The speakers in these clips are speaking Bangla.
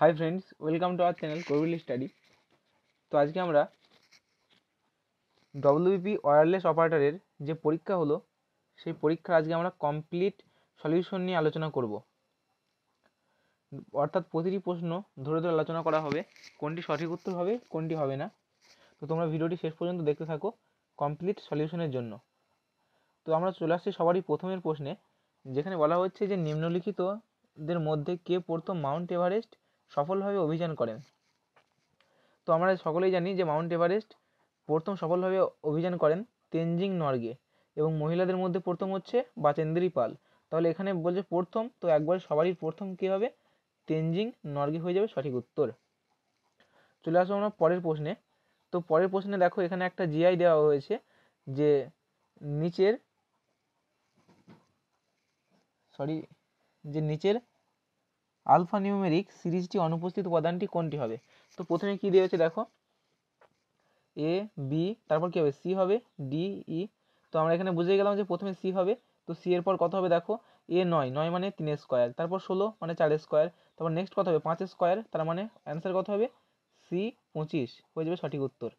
High friends welcome to our channel কোভিল স্টাডি তো আজকে আমরা ডব্লিউপি ওয়ারলেস অপারেটারের যে পরীক্ষা হলো সেই পরীক্ষার আজকে আমরা কমপ্লিট সলিউশন নিয়ে আলোচনা করব অর্থাৎ প্রতিটি প্রশ্ন ধরে ধরে আলোচনা করা হবে কোনটি সঠিক উত্তর হবে কোনটি হবে না তো তোমরা ভিডিওটি শেষ পর্যন্ত দেখতে থাকো কমপ্লিট সলিউশনের জন্য তো আমরা চলে আসছি সবারই প্রথমের প্রশ্নে যেখানে বলা হচ্ছে যে নিম্নলিখিতদের মধ্যে কে পড়তো মাউন্ট এভারেস্ট সফলভাবে অভিযান করেন তো আমরা সকলেই জানি যে মাউন্ট এভারেস্ট প্রথম সফলভাবে অভিযান করেন তেনজিং নর্গে এবং মহিলাদের মধ্যে প্রথম হচ্ছে বাচেন্দ্রী পাল তাহলে এখানে বলছে প্রথম তো একবার সবারই প্রথম কী হবে তেনজিং নর্গে হয়ে যাবে সঠিক উত্তর চলে আসবো আমরা পরের প্রশ্নে তো পরের প্রশ্নে দেখো এখানে একটা জিআই দেওয়া হয়েছে যে নিচের সরি যে নিচের আলফানিউমেরিক সিরিজটি অনুপস্থিত উপাদানটি কোনটি হবে তো প্রথমে কি দিয়েছে দেখো এ বি তারপর কি হবে সি হবে ডি ই e। তো আমরা এখানে বুঝে গেলাম যে প্রথমে সি হবে তো সি এর পর কত হবে দেখো এ নয় নয় মানে তিনের স্কোয়ার তারপর ষোলো মানে চার স্কোয়ার তারপর নেক্সট কত হবে পাঁচ স্কোয়ার তার মানে অ্যান্সার কত হবে সি পঁচিশ হয়ে যাবে সঠিক উত্তর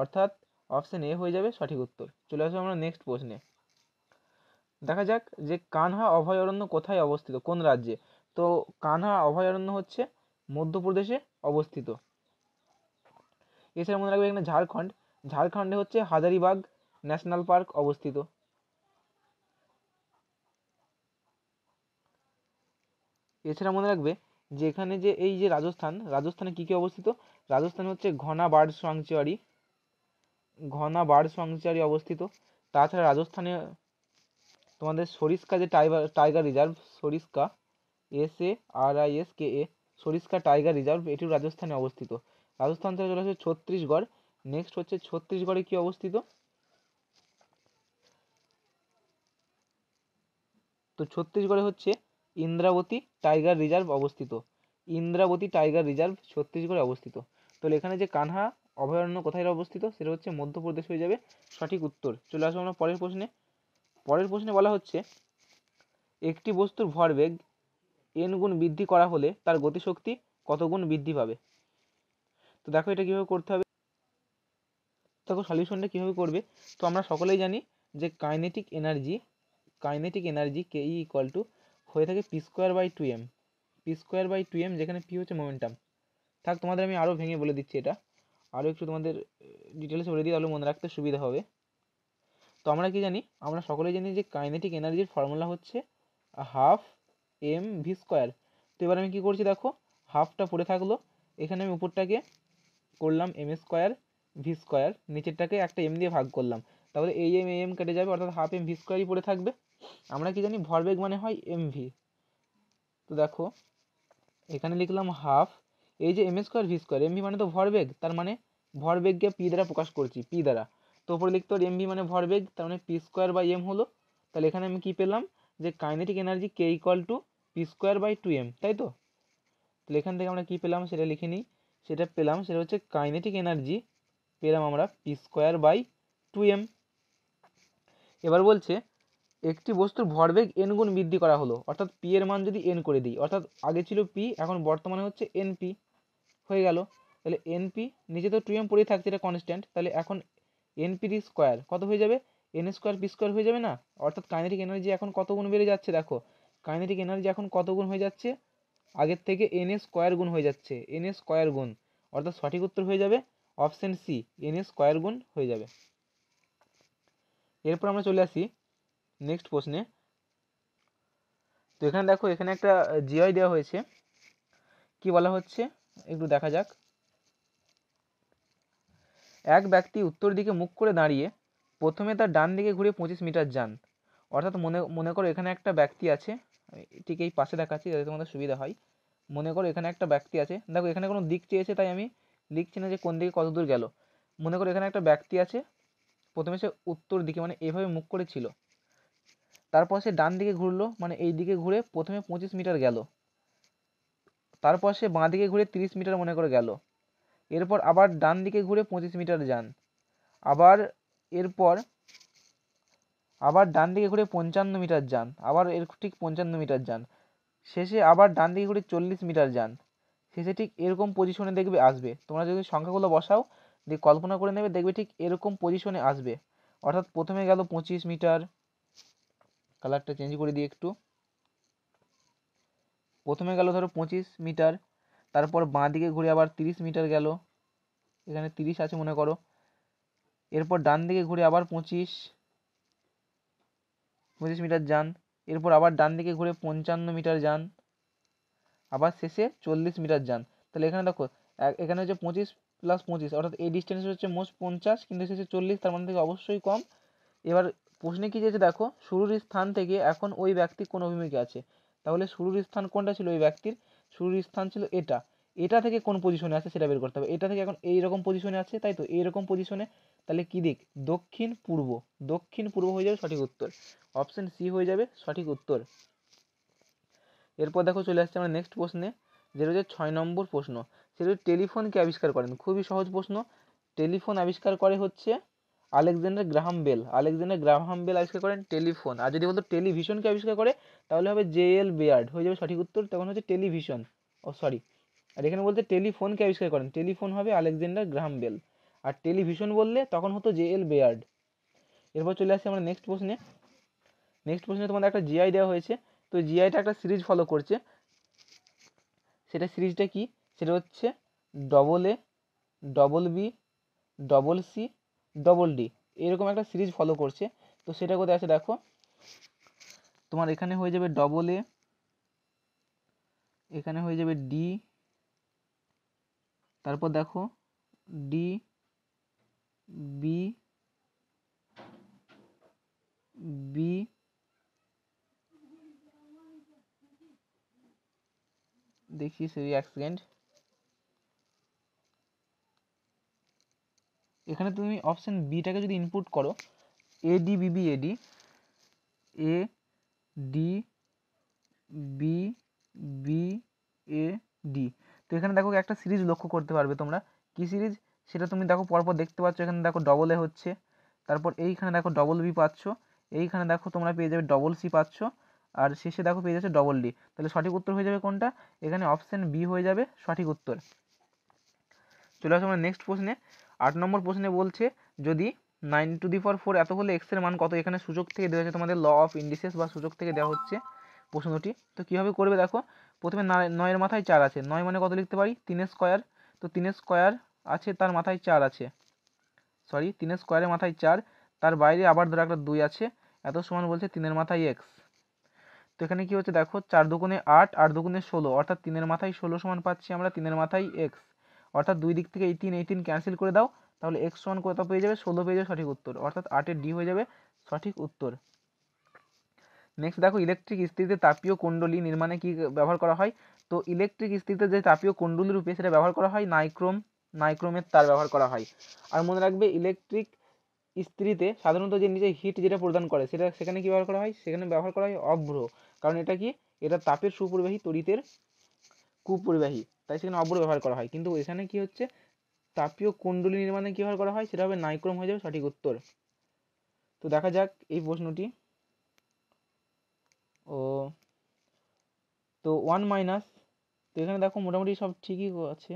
অর্থাৎ অপশান এ হয়ে যাবে সঠিক উত্তর চলে আসবো আমরা নেক্সট প্রশ্নে দেখা যাক যে কানহা অভয়ারণ্য কোথায় অবস্থিত কোন রাজ্যে তো কানহা অভয়ারণ্য হচ্ছে মধ্যপ্রদেশে অবস্থিত এছাড়া মনে রাখবে এখানে ঝাড়খণ্ড ঝাড়খণ্ডে হচ্ছে হাজারিবাগ ন্যাশনাল পার্ক অবস্থিত এছাড়া মনে রাখবে যে এখানে যে এই যে রাজস্থান রাজস্থানে কী কী অবস্থিত রাজস্থানে হচ্ছে Ghana bird sanctuary Ghana bird sanctuary অবস্থিত তাছাড়া রাজস্থানে তোমাদের সরিষ্কা যে tiger tiger reserve Sariska S A R I S K A Sariska tiger reserve এটিও রাজস্থানে অবস্থিত রাজস্থান থেকে চলে আসে ছত্তিশগড় নেক্সট হচ্ছে ছত্তিশগড়ে কি অবস্থিত তো ছত্তিশগড়ে হচ্ছে ইন্দ্রাবতী টাইগার রিজার্ভ অবস্থিত ইন্দ্রাবতী টাইগার রিজার্ভ ছত্তিশগড়ে অবস্থিত তাহলে এখানে যে কানহা অভয়ারণ্য কোথায় অবস্থিত সেটা হচ্ছে মধ্যপ্রদেশ হয়ে যাবে সঠিক উত্তর চলে আসবো আমরা পরের প্রশ্নে পরের প্রশ্নে বলা হচ্ছে একটি বস্তুর ভরবেগ এন গুণ বৃদ্ধি করা হলে তার গতিশক্তি কত গুণ বৃদ্ধি পাবে তো দেখো এটা কীভাবে করতে হবে দেখো সলিউশনটা কীভাবে করবে তো আমরা সকলেই জানি যে kinetic energy kinetic energy K E equal to হয়ে থাকে P square by two M P square by two M যেখানে পি হচ্ছে মোমেন্টাম থাক তোমাদের আমি আরও ভেঙে বলে দিচ্ছি এটা আরও একটু তোমাদের ডিটেলস বলে দিই তাহলে মনে রাখতে সুবিধা হবে তো আমরা কি জানি আমরা সকলেই জানি যে কাইনেটিক এনার্জির ফর্মুলা হচ্ছে হাফ এম ভি স্কোয়ার তো এবার আমি কি করছি দেখো হাফটা পড়ে থাকলো এখানে আমি উপরটাকে করলাম এম স্কোয়ার ভি স্কোয়ার নিচেরটাকে একটা এম দিয়ে ভাগ করলাম তাহলে এই এম এম কেটে যাবে অর্থাৎ হাফ এম ভি স্কোয়ারই পড়ে থাকবে আমরা কি জানি ভরবেগ মানে হয় এম ভি তো দেখো এখানে লিখলাম হাফ এই যে M square V square M V মানে তো ভরবেগ তার মানে ভরবেগকে পি দ্বারা প্রকাশ করছি পি দ্বারা তো ওপরে লিখতে হবে এম ভি মানে ভরবেগ তার মানে পি স্কোয়ার বাই এম হলো তাহলে এখানে আমি কি পেলাম যে কাইনেটিক এনার্জি কে equal to P square by two M তাই তো তাহলে এখান থেকে আমরা কী পেলাম সেটা লিখে নিই সেটা পেলাম সেটা হচ্ছে কাইনেটিক এনার্জি পেলাম আমরা P square by two M এবার বলছে একটি বস্তুর ভরবেগ এন গুণ বৃদ্ধি করা হলো অর্থাৎ পি এর মান যদি এন করে দিই অর্থাৎ আগে ছিল পি এখন বর্তমানে হচ্ছে এনপি হয়ে গেল তাহলে এনপি নিচে তো টু এম পড়েই থাকছে এটা কনস্ট্যান্ট তাহলে এখন পি স্কোয়ার কত হয়ে যাবে এন স্কোয়ার পি স্কোয়ার হয়ে যাবে না অর্থাৎ কাইনেটিক এনার্জি এখন কত গুণ বেড়ে যাচ্ছে দেখো কাইনেটিক এনার্জি এখন কত গুণ হয়ে যাচ্ছে আগের থেকে এন এ স্কোয়ার গুণ হয়ে যাচ্ছে এন এ স্কোয়ার গুণ অর্থাৎ সঠিক উত্তর হয়ে যাবে option C N A square গুণ হয়ে যাবে এরপর আমরা চলে আসি নেক্সট প্রশ্নে তো এখানে দেখো এখানে একটা জিআই দেওয়া হয়েছে কি বলা হচ্ছে একটু দেখা যাক এক ব্যক্তি উত্তর দিকে মুখ করে দাঁড়িয়ে প্রথমে তার ডান দিকে ঘুরে পঁচিশ মিটার যান অর্থাৎ মনে মনে করো এখানে একটা ব্যক্তি আছে ঠিক এই পাশে দেখাচ্ছি যাতে তোমাদের সুবিধা হয় মনে করো এখানে একটা ব্যক্তি আছে দেখো এখানে কোনো দিক চেয়েছে তাই আমি লিখছি না যে কোন দিকে কত দূর গেল মনে করো এখানে একটা ব্যক্তি আছে প্রথমে সে উত্তর দিকে মানে এভাবে মুখ ছিল তারপর সে ডান দিকে ঘুরলো মানে এই দিকে ঘুরে প্রথমে পঁচিশ মিটার গেল তারপর সে বাঁ দিকে ঘুরে তিরিশ মিটার মনে করে গেল এরপর আবার ডান দিকে ঘুরে পঁচিশ মিটার যান আবার এরপর আবার ডান দিকে ঘুরে পঞ্চান্ন মিটার যান আবার এর ঠিক পঞ্চান্ন মিটার যান শেষে আবার ডান দিকে ঘুরে চল্লিশ মিটার যান শেষে ঠিক এরকম পজিশনে দেখবে আসবে তোমরা যদি সংখ্যাগুলো বসাও দিয়ে কল্পনা করে নেবে দেখবে ঠিক এরকম পজিশনে আসবে অর্থাৎ প্রথমে গেল পঁচিশ মিটার কালারটা চেঞ্জ করে দিই একটু প্রথমে গেল ধরো পঁচিশ মিটার তারপর বাঁ দিকে ঘুরে আবার তিরিশ মিটার গেল এখানে তিরিশ আছে মনে করো এরপর ডান দিকে ঘুরে আবার পঁচিশ পঁচিশ মিটার যান এরপর আবার ডান দিকে ঘুরে পঞ্চান্ন মিটার যান আবার শেষে চল্লিশ মিটার যান তাহলে এখানে দেখো এখানে হচ্ছে পঁচিশ প্লাস পঁচিশ অর্থাৎ এই ডিস্টেন্স হচ্ছে মোস্ট পঞ্চাশ কিন্তু শেষে চল্লিশ তার মানে থেকে অবশ্যই কম এবার প্রশ্নে কী চেয়েছে দেখো শুরুর স্থান থেকে এখন ওই ব্যক্তি কোন অভিমুখে আছে তাহলে শুরুর স্থান কোনটা ছিল ওই ব্যক্তির শুরুর স্থান ছিল এটা এটা থেকে কোন পজিশনে আছে সেটা বের করতে হবে এটা থেকে এখন এই রকম পজিশনে আছে তাই তো এইরকম পজিশনে তাহলে কী দিক দক্ষিণ পূর্ব দক্ষিণ পূর্ব হয়ে যাবে সঠিক উত্তর অপশন সি হয়ে যাবে সঠিক উত্তর এরপর দেখো চলে আসছে আমরা নেক্সট প্রশ্নে যেটা হচ্ছে ছয় নম্বর প্রশ্ন সেটা টেলিফোনকে আবিষ্কার করেন খুবই সহজ প্রশ্ন টেলিফোন আবিষ্কার করে হচ্ছে Alexander Graham Bell Alexander Graham Bell আবিষ্কার করেন টেলিফোন আর যদি বলতো টেলিভিশনকে আবিষ্কার করে তাহলে হবে জে এল বেয়ার্ড হয়ে যাবে সঠিক উত্তর তখন হচ্ছে টেলিভিশন ও সরি আর এখানে বলতে টেলিফোনকে আবিষ্কার করেন টেলিফোন হবে আলেকজান্ডার গ্রাহাম বেল আর টেলিভিশন বললে তখন হতো জে এল বেয়ার্ড এরপর চলে আসি আমরা নেক্সট প্রশ্নে নেক্সট প্রশ্নে তোমাদের একটা জিআই দেওয়া হয়েছে তো জিআইটা একটা সিরিজ ফলো করছে সেটা সিরিজটা কি সেটা হচ্ছে double A double B double C double D এরকম একটা সিরিজ ফলো করছে তো সেটা কোথায় আছে দেখো তোমার এখানে হয়ে যাবে ডবল এ এখানে হয়ে যাবে ডি তারপর দেখো ডি বি বি দেখি সরি অ্যাক্সিডেন্ট এখানে তুমি অপশন বিটাকে যদি ইনপুট করো A D B B A D A D B B A D তো এখানে দেখো একটা সিরিজ লক্ষ্য করতে পারবে তোমরা কি সিরিজ সেটা তুমি দেখো পরপর দেখতে পাচ্ছ এখানে দেখো ডবল এ হচ্ছে তারপর এইখানে দেখো ডবল বি পাচ্ছ এইখানে দেখো তোমরা পেয়ে যাবে ডবল সি পাচ্ছ আর শেষে দেখো পেয়ে যাচ্ছে ডবল ডি তাহলে সঠিক উত্তর হয়ে যাবে কোনটা এখানে অপশান বি হয়ে যাবে সঠিক উত্তর চলে আসো আমরা নেক্সট প্রশ্নে আট নম্বর প্রশ্নে বলছে যদি nine two the four four এত হলে এক্সের মান কত এখানে সুযোগ থেকে দেওয়া হচ্ছে তোমাদের ল অফ ইন্ডিসেস বা সুযোগ থেকে দেওয়া হচ্ছে প্রশ্নটি তো কীভাবে করবে দেখো প্রথমে নয়ের মাথায় চার আছে নয় মানে কত লিখতে পারি তিনের স্কোয়ার তো তিনের স্কোয়ার আছে তার মাথায় চার আছে সরি তিনের স্কোয়ারের মাথায় চার তার বাইরে আবার ধরো একটা দুই আছে এত সমান বলছে তিনের মাথায় এক্স তো এখানে কি হচ্ছে দেখো চার দুগুণে আট আট দুগুণে ষোলো অর্থাৎ তিনের মাথায় ষোলো সমান পাচ্ছি আমরা তিনের মাথায় এক্স অর্থাৎ দুই দিক থেকে এই তিন এই তিন ক্যান্সেল করে দাও তাহলে এক্স সমান কত পেয়ে যাবে ষোলো পেয়ে যাবে সঠিক উত্তর অর্থাৎ আটের ডি হয়ে যাবে সঠিক উত্তর নেক্সট দেখো ইলেকট্রিক ইস্ত্রিতে তাপীয় কুণ্ডলী নির্মাণে কি ব্যবহার করা হয় তো ইলেকট্রিক ইস্ত্রিতে যে তাপীয় কুণ্ডলী রূপে সেটা ব্যবহার করা হয় নাইক্রোম নাইক্রোমের তার ব্যবহার করা হয় আর মনে রাখবে ইলেকট্রিক ইস্ত্রিতে সাধারণত যে নিজে হিট যেটা প্রদান করে সেটা সেখানে কী ব্যবহার করা হয় সেখানে ব্যবহার করা হয় অভ্র কারণ এটা কি এটা তাপের সুপরিবাহী তড়িতের কুপরিবাহী তাই সেখানে অভ্র ব্যবহার করা হয় কিন্তু এখানে কি হচ্ছে তাপীয় কুণ্ডলী নির্মাণে কী ব্যবহার করা হয় সেটা হবে নাইক্রোম হয়ে যাবে সঠিক উত্তর তো দেখা যাক এই প্রশ্নটি ও তো ওয়ান মাইনাস তো এখানে দেখো মোটামুটি সব ঠিকই আছে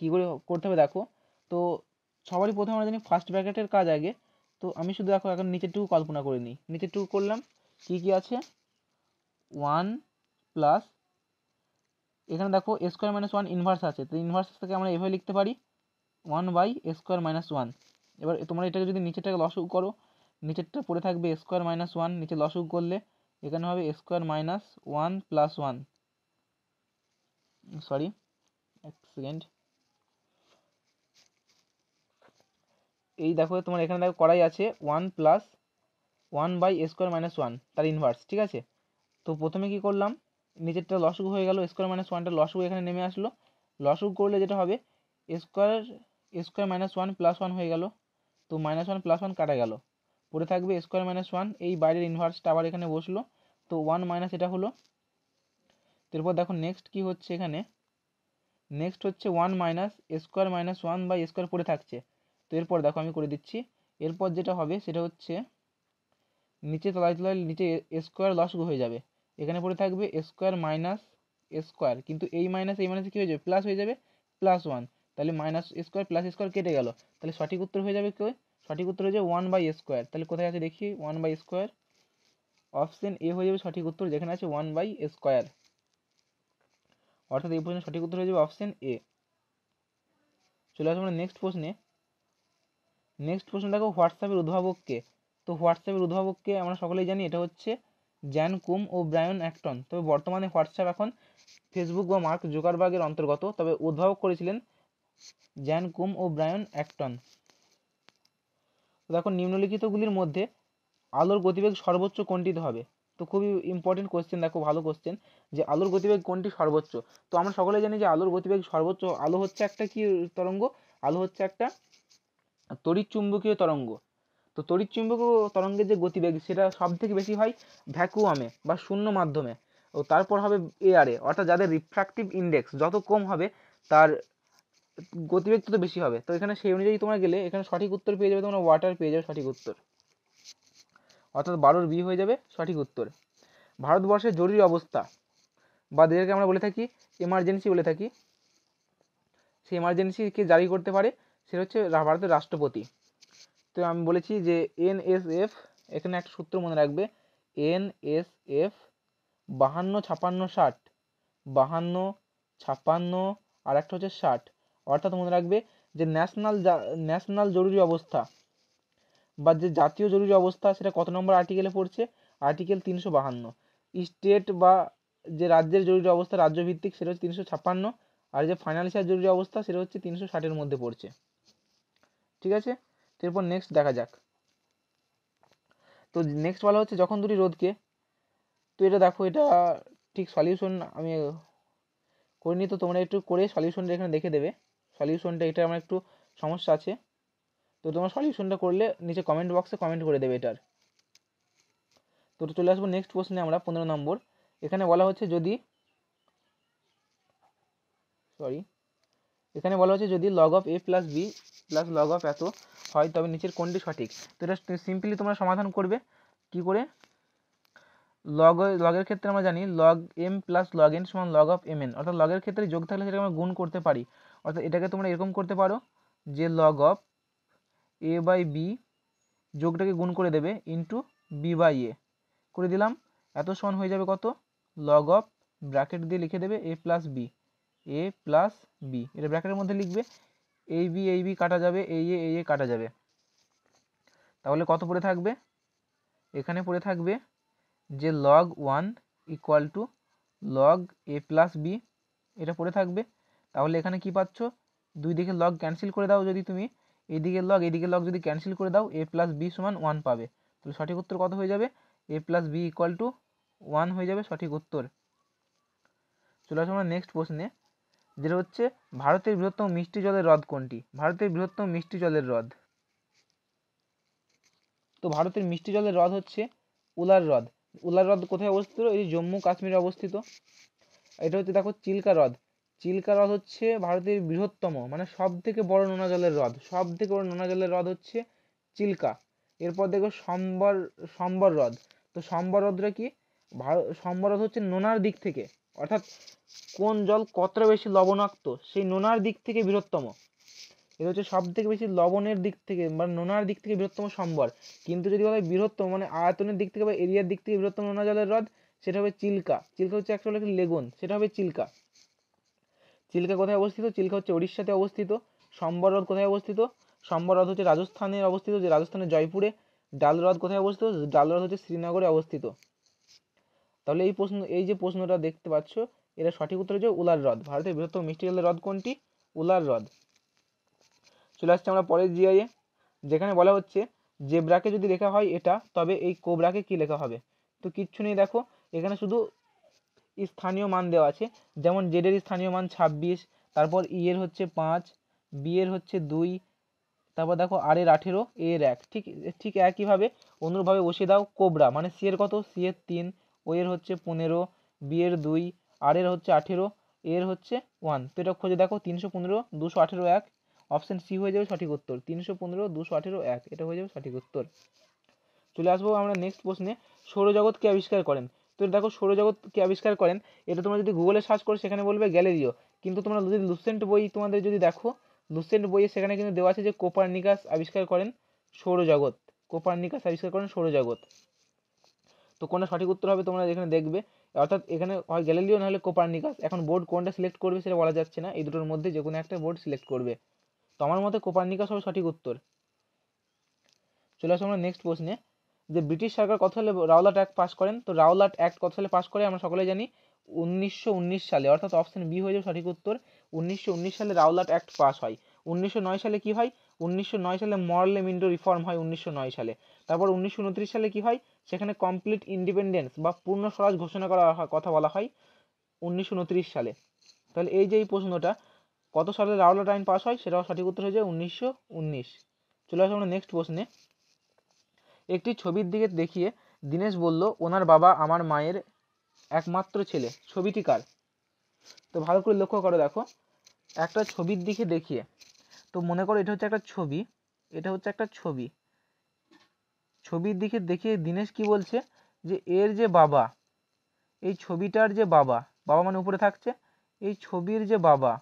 কী করে করতে হবে দেখো তো সবারই প্রথমে আমরা জানি ফার্স্ট ব্র্যাকেটের কাজ আগে তো আমি শুধু দেখো এখন নিচেরটুকু কল্পনা করে নিই নিচেরটুকু করলাম কী কী আছে ওয়ান প্লাস এখানে দেখো স্কোয়ার মাইনাস ওয়ান ইনভার্স আছে তো ইনভার্স থেকে আমরা এভাবে লিখতে পারি one by square minus one এবার তোমরা এটাকে যদি নিচেরটাকে লসুক করো নিচেরটা পড়ে থাকবে স্কোয়ার মাইনাস ওয়ান নিচে লসুক করলে এখানে হবে square minus one plus one sorry এক সেকেন্ড এই দেখো তোমার এখানে দেখো করাই আছে one plus one by square minus one তার ইনভার্স ঠিক আছে তো প্রথমে কি করলাম নিচেরটা লসগু হয়ে গেল স্কোয়ার মাইনাস ওয়ানটা লসগু এখানে নেমে আসলো লসগু করলে যেটা হবে square square minus one plus one হয়ে গেল তো মাইনাস ওয়ান প্লাস ওয়ান কাটা গেল পড়ে থাকবে স্কোয়ার মাইনাস ওয়ান এই বাইরের ইনভার্সটা আবার এখানে বসলো তো ওয়ান মাইনাস এটা হলো তারপর দেখো নেক্সট কি হচ্ছে এখানে নেক্সট হচ্ছে one minus square minus one by square পড়ে থাকছে তো এরপর দেখো আমি করে দিচ্ছি এরপর যেটা হবে সেটা হচ্ছে নিচে তলায় তলায় নিচে স্কোয়ার লস হয়ে যাবে এখানে পড়ে থাকবে স্কোয়ার মাইনাস স্কোয়ার কিন্তু এই মাইনাস এই মাইনাসে কী হয়ে যাবে প্লাস হয়ে যাবে প্লাস ওয়ান তাহলে মাইনাস স্কোয়ার প্লাস স্কোয়ার কেটে গেল তাহলে সঠিক উত্তর হয়ে যাবে কেউ সঠিক উত্তর হয়ে যাবে ওয়ান বাই স্কোয়ার তাহলে কোথায় আছে দেখি one by square option A হয়ে যাবে সঠিক উত্তর যেখানে আছে ওয়ান বাই স্কোয়ার অর্থাৎ এই প্রশ্নের সঠিক উত্তর হয়ে যাবে অপশন এ চলে আসবো আমরা নেক্সট প্রশ্নে নেক্সট প্রশ্ন দেখো হোয়াটসঅ্যাপের উদ্ভাবককে তো হোয়াটসঅ্যাপের উদ্ভাবককে আমরা সকলেই জানি এটা হচ্ছে জ্যান কুম ও ব্রায়ন অ্যাক্টন তবে বর্তমানে হোয়াটসঅ্যাপ এখন ফেসবুক বা মার্ক জোকারবার্গের অন্তর্গত তবে উদ্ভাবক করেছিলেন জ্যান কুম ও ব্রায়ন অ্যাক্টন দেখো নিম্নলিখিতগুলির মধ্যে আলোর গতিবেগ সর্বোচ্চ কোনটিতে হবে তো খুবই ইম্পর্টেন্ট কোশ্চেন দেখো ভালো কোশ্চেন যে আলোর গতিবেগ কোনটি সর্বোচ্চ তো আমরা সকলে জানি যে আলোর গতিবেগ সর্বোচ্চ আলো হচ্ছে একটা কি তরঙ্গ আলো হচ্ছে একটা তড়িৎ চুম্বকীয় তরঙ্গ তো তড়িৎ চুম্বকীয় তরঙ্গের যে গতিবেগ সেটা সব থেকে বেশি হয় ভ্যাকুয়ামে বা শূন্য মাধ্যমে ও তারপর হবে এয়ারে অর্থাৎ যাদের রিফ্র্যাক্টিভ ইন্ডেক্স যত কম হবে তার গতিবেগ তত বেশি হবে তো এখানে সেই অনুযায়ী তোমরা গেলে এখানে সঠিক উত্তর পেয়ে যাবে তোমরা ওয়াটার পেয়ে যাবে সঠিক উত্তর অর্থাৎ বারোর বি হয়ে যাবে সঠিক উত্তর ভারতবর্ষের জরুরি অবস্থা বা যেটাকে আমরা বলে থাকি এমার্জেন্সি বলে থাকি সেই এমার্জেন্সিকে জারি করতে পারে সেটা হচ্ছে ভারতের রাষ্ট্রপতি তো আমি বলেছি যে এফ এখানে একটা সূত্র মনে রাখবে এফ বাহান্ন ছাপান্ন ষাট বাহান্ন ছাপান্ন আর একটা হচ্ছে ষাট অর্থাৎ মনে রাখবে যে ন্যাশনাল ন্যাশনাল জরুরি অবস্থা বা যে জাতীয় জরুরি অবস্থা সেটা কত নম্বর আর্টিকেলে পড়ছে আর্টিকেল তিনশো বাহান্ন স্টেট বা যে রাজ্যের জরুরি অবস্থা রাজ্যভিত্তিক সেটা হচ্ছে তিনশো ছাপান্ন আর যে ফাইন্যান্সিয়াল জরুরি অবস্থা সেটা হচ্ছে তিনশো ষাটের মধ্যে পড়ছে ঠিক আছে এরপর নেক্সট দেখা যাক তো নেক্সট বলা হচ্ছে যখন দুটি রোধকে তো এটা দেখো এটা ঠিক সলিউশন আমি করিনি তো তোমরা একটু করে সলিউশনটা এখানে দেখে দেবে সলিউশনটা এটা আমার একটু সমস্যা আছে তো তোমরা সলিউশনটা করলে নিচে কমেন্ট বক্সে কমেন্ট করে দেবে এটার তো চলে আসবো নেক্সট কোশ্চেনে আমরা পনেরো নম্বর এখানে বলা হচ্ছে যদি সরি এখানে বলা হচ্ছে যদি log of A plus B plus log of এত হয় তবে নিচের কোনটি সঠিক তো এটা সিম্পলি তোমরা সমাধান করবে কি করে লগ লগের ক্ষেত্রে আমরা জানি log M plus log N সমান লগ অফ এম এন অর্থাৎ লগের ক্ষেত্রে যোগ থাকলে সেটাকে আমরা গুণ করতে পারি অর্থাৎ এটাকে তোমরা এরকম করতে পারো যে log of A by B যোগটাকে গুণ করে দেবে ইন্টু বি বাই এ করে দিলাম এত সমান হয়ে যাবে কত লগ অফ ব্র্যাকেট দিয়ে লিখে দেবে A plus B A plus B এটা ব্র্যাকেটের মধ্যে লিখবে এ বি এই বি কাটা যাবে এই এ এই এ কাটা যাবে তাহলে কত পড়ে থাকবে এখানে পড়ে থাকবে যে log one equal to log A plus B এটা পড়ে থাকবে তাহলে এখানে কি পাচ্ছ দুই দিকে লগ ক্যান্সেল করে দাও যদি তুমি এদিকে লগ এদিকে লগ যদি ক্যান্সেল করে দাও এ প্লাস বি সমান ওয়ান পাবে তাহলে সঠিক উত্তর কত হয়ে যাবে A plus B equal to one হয়ে যাবে সঠিক উত্তর চলে আসো আমরা নেক্সট প্রশ্নে যেটা হচ্ছে ভারতের বৃহত্তম মিষ্টি জলের হ্রদ কোনটি ভারতের বৃহত্তম মিষ্টি জলের হ্রদ তো ভারতের মিষ্টি জলের হ্রদ হচ্ছে উলার হ্রদ উলার হ্রদ কোথায় অবস্থিত এটি জম্মু কাশ্মীরে অবস্থিত এটা হচ্ছে দেখো চিল্কা হ্রদ চিল্কা হ্রদ হচ্ছে ভারতের বৃহত্তম মানে সব থেকে বড় নোনা জলের হ্রদ সব থেকে বড় নোনা জলের হ্রদ হচ্ছে চিল্কা এরপর দেখো সম্বর সম্বর হ্রদ তো সম্বর হ্রদটা কি ভারত সম্বর হ্রদ হচ্ছে নোনার দিক থেকে অর্থাৎ কোন জল কতটা বেশি লবণাক্ত সেই নোনার দিক থেকে বৃহত্তম এটা হচ্ছে সব থেকে বেশি লবণের দিক থেকে মানে নোনার দিক থেকে বৃহত্তম সম্বর কিন্তু যদি বলা হয় বৃহত্তম মানে আয়তনের দিক থেকে বা এরিয়ার দিক থেকে বৃহত্তম নোনা জলের হ্রদ সেটা হবে চিল্কা চিল্কা হচ্ছে একটা হলো লেগুন সেটা হবে চিল্কা চিল্কা কোথায় অবস্থিত চিল্কা হচ্ছে উড়িষ্যাতে অবস্থিত সম্বর হ্রদ কোথায় অবস্থিত সম্বর হ্রদ হচ্ছে রাজস্থানে অবস্থিত যে রাজস্থানের জয়পুরে ডাল হ্রদ কোথায় অবস্থিত ডাল হ্রদ হচ্ছে শ্রীনগরে অবস্থিত তাহলে এই প্রশ্ন এই যে প্রশ্নটা দেখতে পাচ্ছ এর সঠিক উত্তর হচ্ছে উলার হ্রদ ভারতের বৃহত্তম মিষ্টি জলের হ্রদ কোনটি উলার হ্রদ চলে আসছি আমরা পরের জিআইয়ে যেখানে বলা হচ্ছে জেব্রাকে যদি লেখা হয় এটা তবে এই কোবরাকে কি লেখা হবে তো কিচ্ছু নেই দেখো এখানে শুধু স্থানীয় মান দেওয়া আছে যেমন জেডের স্থানীয় মান ছাব্বিশ তারপর ই e এর হচ্ছে পাঁচ বি এর হচ্ছে দুই তারপর দেখো আর এর আঠেরো এ এর এক ঠিক ঠিক একইভাবে অনুরূপভাবে বসিয়ে দাও কোবরা মানে সি এর কত সি এর তিন ও এর হচ্ছে পনেরো বি এর দুই আর এর হচ্ছে আঠেরো এর হচ্ছে ওয়ান তো এটা খুঁজে দেখো তিনশো পনেরো দুশো আঠেরো এক অপশান সি হয়ে যাবে সঠিক উত্তর তিনশো পনেরো দুশো আঠেরো এক এটা হয়ে যাবে সঠিক উত্তর চলে আসবো আমরা নেক্সট প্রশ্নে সৌরজগৎ কে আবিষ্কার করেন তো দেখো সৌরজগৎ কে আবিষ্কার করেন এটা তোমরা যদি গুগলে সার্চ করো সেখানে বলবে গ্যালেরিও কিন্তু তোমরা যদি লুসেন্ট বই তোমাদের যদি দেখো লুসেন্ট বইয়ে সেখানে কিন্তু দেওয়া আছে যে কোপার আবিষ্কার করেন সৌরজগৎ কোপার আবিষ্কার করেন সৌরজগৎ তো কোনটা সঠিক উত্তর হবে তোমরা এখানে দেখবে অর্থাৎ এখানে হয় গ্যালিলিও হলে কোপার্নিকাস এখন বোর্ড কোনটা সিলেক্ট করবে সেটা বলা যাচ্ছে না এই দুটোর মধ্যে যে কোনো একটা বোর্ড সিলেক্ট করবে তো আমার মতে কোপার্নিকাস হবে সঠিক উত্তর চলে আসো আমরা নেক্সট প্রশ্নে যে ব্রিটিশ সরকার কত সালে রাওলাট অ্যাক্ট পাস করেন তো রাওলাট অ্যাক্ট কত সালে পাস করে আমরা সকলে জানি উনিশশো সালে অর্থাৎ অপশন বি হয়ে যাবে সঠিক উত্তর উনিশশো সালে রাওলাট অ্যাক্ট পাস হয় উনিশশো সালে কি হয় উনিশশো সালে মরলে মিন্ডো রিফর্ম হয় উনিশশো সালে তারপর উনিশশো সালে কি হয় সেখানে কমপ্লিট ইন্ডিপেন্ডেন্স বা পূর্ণ স্বরাজ ঘোষণা করার কথা বলা হয় উনিশশো সালে তাহলে এই যে এই প্রশ্নটা কত সালে রাওলাট আইন পাস হয় সেটাও সঠিক উত্তর হয়ে যায় উনিশশো চলে আসে আমরা নেক্সট প্রশ্নে একটি ছবির দিকে দেখিয়ে দীনেশ বলল ওনার বাবা আমার মায়ের একমাত্র ছেলে ছবিটি কার তো ভালো করে লক্ষ্য করো দেখো একটা ছবির দিকে দেখিয়ে তো মনে করো এটা হচ্ছে একটা ছবি এটা হচ্ছে একটা ছবি ছবির দিকে দেখে দীনেশ কি বলছে যে এর যে বাবা এই ছবিটার যে বাবা বাবা মানে উপরে থাকছে এই ছবির যে বাবা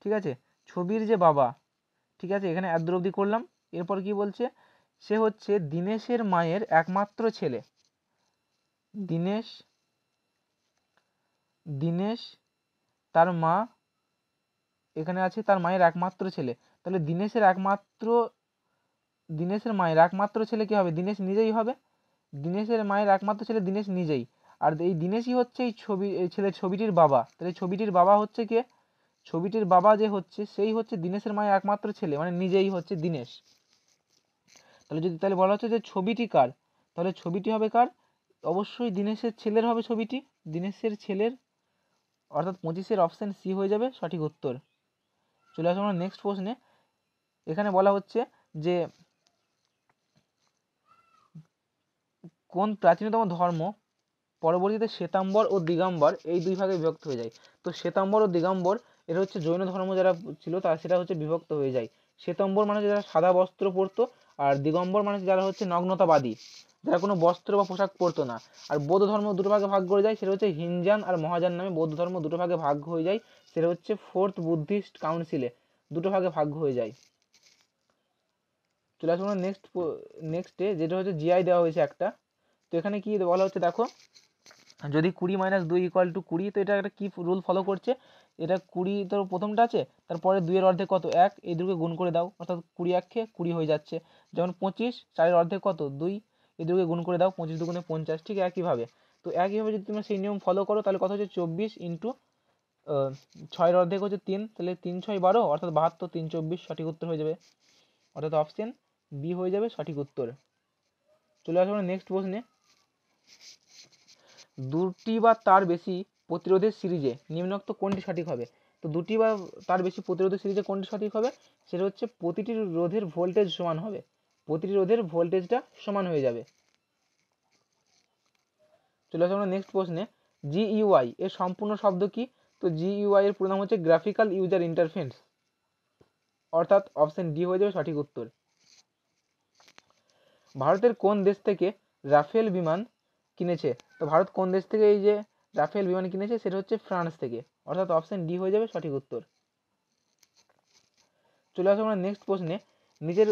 ঠিক আছে ছবির যে বাবা ঠিক আছে এখানে এত অবধি করলাম এরপর কি বলছে সে হচ্ছে দীনেশের মায়ের একমাত্র ছেলে দীনেশ দীনেশ তার মা এখানে আছে তার মায়ের একমাত্র ছেলে তাহলে দীনেশের একমাত্র দীনেশের মায়ের একমাত্র ছেলে কী হবে দীনেশ নিজেই হবে দীনেশের মায়ের একমাত্র ছেলে দীনেশ নিজেই আর এই দীনেশই হচ্ছে এই ছবি এই ছেলে ছবিটির বাবা তাহলে ছবিটির বাবা হচ্ছে কে ছবিটির বাবা যে হচ্ছে সেই হচ্ছে দীনেশের মায়ের একমাত্র ছেলে মানে নিজেই হচ্ছে দীনেশ তাহলে যদি তাহলে বলা হচ্ছে যে ছবিটি কার তাহলে ছবিটি হবে কার অবশ্যই দীনেশের ছেলের হবে ছবিটি দীনেশের ছেলের অর্থাৎ পঁচিশের অপশান সি হয়ে যাবে সঠিক উত্তর চলে আসবো আমরা নেক্সট প্রশ্নে এখানে বলা হচ্ছে যে কোন প্রাচীনতম ধর্ম পরবর্তীতে শ্বেতাম্বর ও দিগম্বর এই দুই ভাগে বিভক্ত হয়ে যায় তো শ্বেতাম্বর ও দিগম্বর এটা হচ্ছে জৈন ধর্ম যারা ছিল তারা সেটা হচ্ছে বিভক্ত হয়ে যায় শ্বেতাম্বর মানে যারা সাদা বস্ত্র পরতো আর দিগম্বর মানে যারা হচ্ছে নগ্নতাবাদী যারা কোনো বস্ত্র বা পোশাক পরতো না আর বৌদ্ধ ধর্ম দুটো ভাগে ভাগ করে যায় সেটা হচ্ছে হিনজান আর মহাজান নামে বৌদ্ধ ধর্ম দুটো ভাগে ভাগ হয়ে যায় সেটা হচ্ছে ফোর্থ বুদ্ধিস্ট কাউন্সিলে দুটো ভাগে ভাগ হয়ে যায় চলে আসবো নেক্সট নেক্সটে যেটা হচ্ছে জিআই দেওয়া হয়েছে একটা তো এখানে কি বলা হচ্ছে দেখো যদি কুড়ি মাইনাস দুই ইকুয়াল টু কুড়ি তো এটা একটা কী রুল ফলো করছে এটা কুড়ি তো প্রথমটা আছে তারপরে দুইয়ের অর্ধেক কত এক এই দুটোকে গুণ করে দাও অর্থাৎ কুড়ি এক খেয়ে কুড়ি হয়ে যাচ্ছে যেমন পঁচিশ চারের অর্ধেক কত দুই এই দুটোকে গুণ করে দাও পঁচিশ দুগুণে পঞ্চাশ ঠিক একইভাবে তো একইভাবে যদি তুমি সেই নিয়ম ফলো করো তাহলে কত হচ্ছে চব্বিশ ইন্টু ছয়ের অর্ধেক হচ্ছে তিন তাহলে তিন ছয় বারো অর্থাৎ বাহাত্তর তিন চব্বিশ সঠিক উত্তর হয়ে যাবে অর্থাৎ অপশন বি হয়ে যাবে সঠিক উত্তর চলে আসবো নেক্সট প্রশ্নে দুটি বা তার বেশি প্রতিরোধের সিরিজে নিম্নোক্ত কোনটি সঠিক হবে তো দুটি বা তার বেশি প্রতিরোধের সিরিজে কোনটি সঠিক হবে সেটা হচ্ছে প্রতিটি রোধের ভোল্টেজ সমান হবে প্রতিটি রোধের ভোল্টেজটা সমান হয়ে যাবে চলে আসবো আমরা নেক্সট প্রশ্নে জিইউআই e এর সম্পূর্ণ শব্দ কি তো জিইউআই e এর নাম হচ্ছে গ্রাফিক্যাল ইউজার ইন্টারফেন্স অর্থাৎ অপশন ডি হয়ে যাবে সঠিক উত্তর ভারতের কোন দেশ থেকে রাফেল বিমান কিনেছে তো ভারত কোন দেশ থেকে এই যে রাফেল বিমান কিনেছে সেটা হচ্ছে ফ্রান্স থেকে অর্থাৎ অপশন ডি হয়ে যাবে সঠিক উত্তর চলে আসো আমরা নেক্সট প্রশ্নে নিজের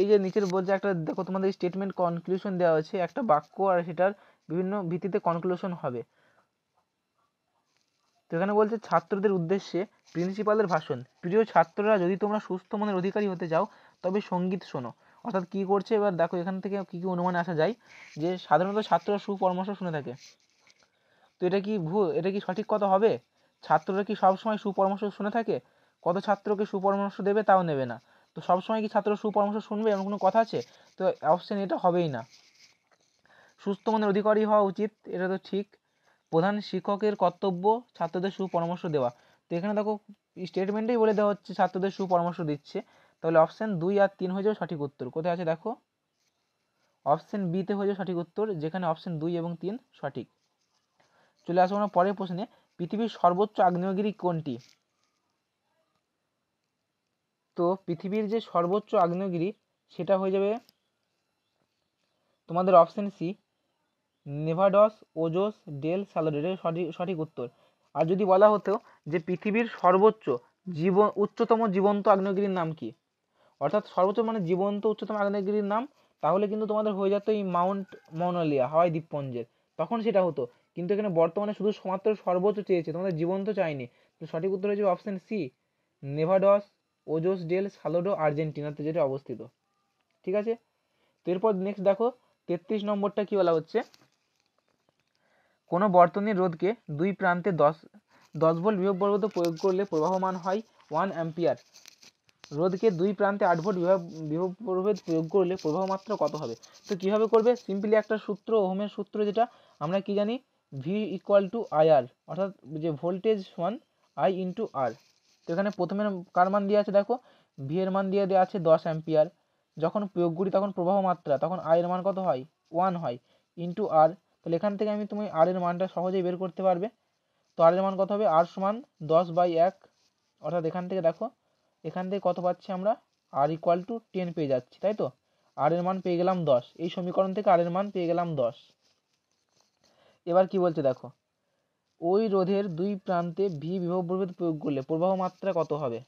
এই যে নিচের বলছে একটা দেখো তোমাদের স্টেটমেন্ট কনক্লুশন দেওয়া আছে একটা বাক্য আর সেটার বিভিন্ন ভিত্তিতে কনক্লুশন হবে তো এখানে বলছে ছাত্রদের উদ্দেশ্যে প্রিন্সিপালের ভাষণ প্রিয় ছাত্ররা যদি তোমরা সুস্থ মনের অধিকারী হতে চাও তবে সঙ্গীত শোনো অর্থাৎ কী করছে এবার দেখো এখান থেকে কী কী অনুমান আসা যায় যে সাধারণত ছাত্র সুপরামর্শ শুনে থাকে তো এটা কি ভুল এটা কি সঠিক কথা হবে ছাত্ররা কি সবসময় সুপরামর্শ শুনে থাকে কত ছাত্রকে সুপরামর্শ দেবে তাও নেবে না তো সবসময় কি ছাত্র সুপরামর্শ শুনবে এমন কোনো কথা আছে তো অবশ্যই এটা হবেই না সুস্থ মনের অধিকারী হওয়া উচিত এটা তো ঠিক প্রধান শিক্ষকের কর্তব্য ছাত্রদের সুপরামর্শ দেওয়া তো এখানে দেখো স্টেটমেন্টেই বলে দেওয়া হচ্ছে ছাত্রদের সুপরামর্শ দিচ্ছে তাহলে অপশান দুই আর তিন হয়ে যাবে সঠিক উত্তর কোথায় আছে দেখো অপশান বিতে হয়ে যাবে সঠিক উত্তর যেখানে অপশান দুই এবং তিন সঠিক চলে আসবো আমরা পরের প্রশ্নে পৃথিবীর সর্বোচ্চ আগ্নেয়গিরি কোনটি তো পৃথিবীর যে সর্বোচ্চ আগ্নেয়গিরি সেটা হয়ে যাবে তোমাদের option C Nevados Ojos del স্যালোডের সঠিক সঠিক উত্তর আর যদি বলা হতো যে পৃথিবীর সর্বোচ্চ জীবন উচ্চতম জীবন্ত আগ্নেয়গিরির নাম কি অর্থাৎ সর্বোচ্চ মানে জীবন্ত উচ্চতম আগ্নেয়গিরির নাম তাহলে কিন্তু তোমাদের হয়ে যেত এই মাউন্ট মনোলিয়া হাওয়াই দ্বীপপুঞ্জের তখন সেটা হতো কিন্তু এখানে বর্তমানে শুধু মাত্র সর্বোচ্চ চেয়েছে তোমাদের জীবন্ত চাইনি তো সঠিক উত্তর হয়েছে option C Nevados Ojos del Salado আর্জেন্টিনাতে যেটা অবস্থিত ঠিক আছে তো এরপর নেক্সট দেখো তেত্রিশ নম্বরটা কী বলা হচ্ছে কোনো বর্তনীর রোধকে দুই প্রান্তে দশ দশ ভোল্ট বিভব পর্বত প্রয়োগ করলে প্রবাহমান হয় ওয়ান অ্যাম্পিয়ার রোধকে দুই প্রান্তে আট ভোল্ট বিভব বিভব প্রভেদ প্রয়োগ করলে প্রবাহ মাত্রা কত হবে তো কিভাবে করবে সিম্পলি একটা সূত্র ওহমের সূত্র যেটা আমরা কি জানি ভি ইকুয়াল টু আইআর অর্থাৎ যে ভোল্টেজ সমান আই ইন্টু আর তো এখানে প্রথমে কার মান দেওয়া আছে দেখো ভি এর মান দিয়ে দেওয়া আছে দশ অ্যাম্পিয়ার যখন প্রয়োগ করি তখন প্রবাহ মাত্রা তখন আই এর মান কত হয় ওয়ান হয় ইন্টু আর তাহলে এখান থেকে আমি তুমি আর এর মানটা সহজেই বের করতে পারবে তো আর এর মান কত হবে আর সমান দশ বাই এক অর্থাৎ এখান থেকে দেখো এখান থেকে কত পাচ্ছি আমরা আর ইকুয়াল টু টেন পেয়ে যাচ্ছি তাই তো আর এর মান পেয়ে গেলাম দশ এই সমীকরণ থেকে আর এর মান পেয়ে গেলাম দশ এবার কি বলছে দেখো ওই রোধের দুই প্রান্তে ভি বিভব প্রভেদ প্রয়োগ করলে প্রবাহ মাত্রা কত হবে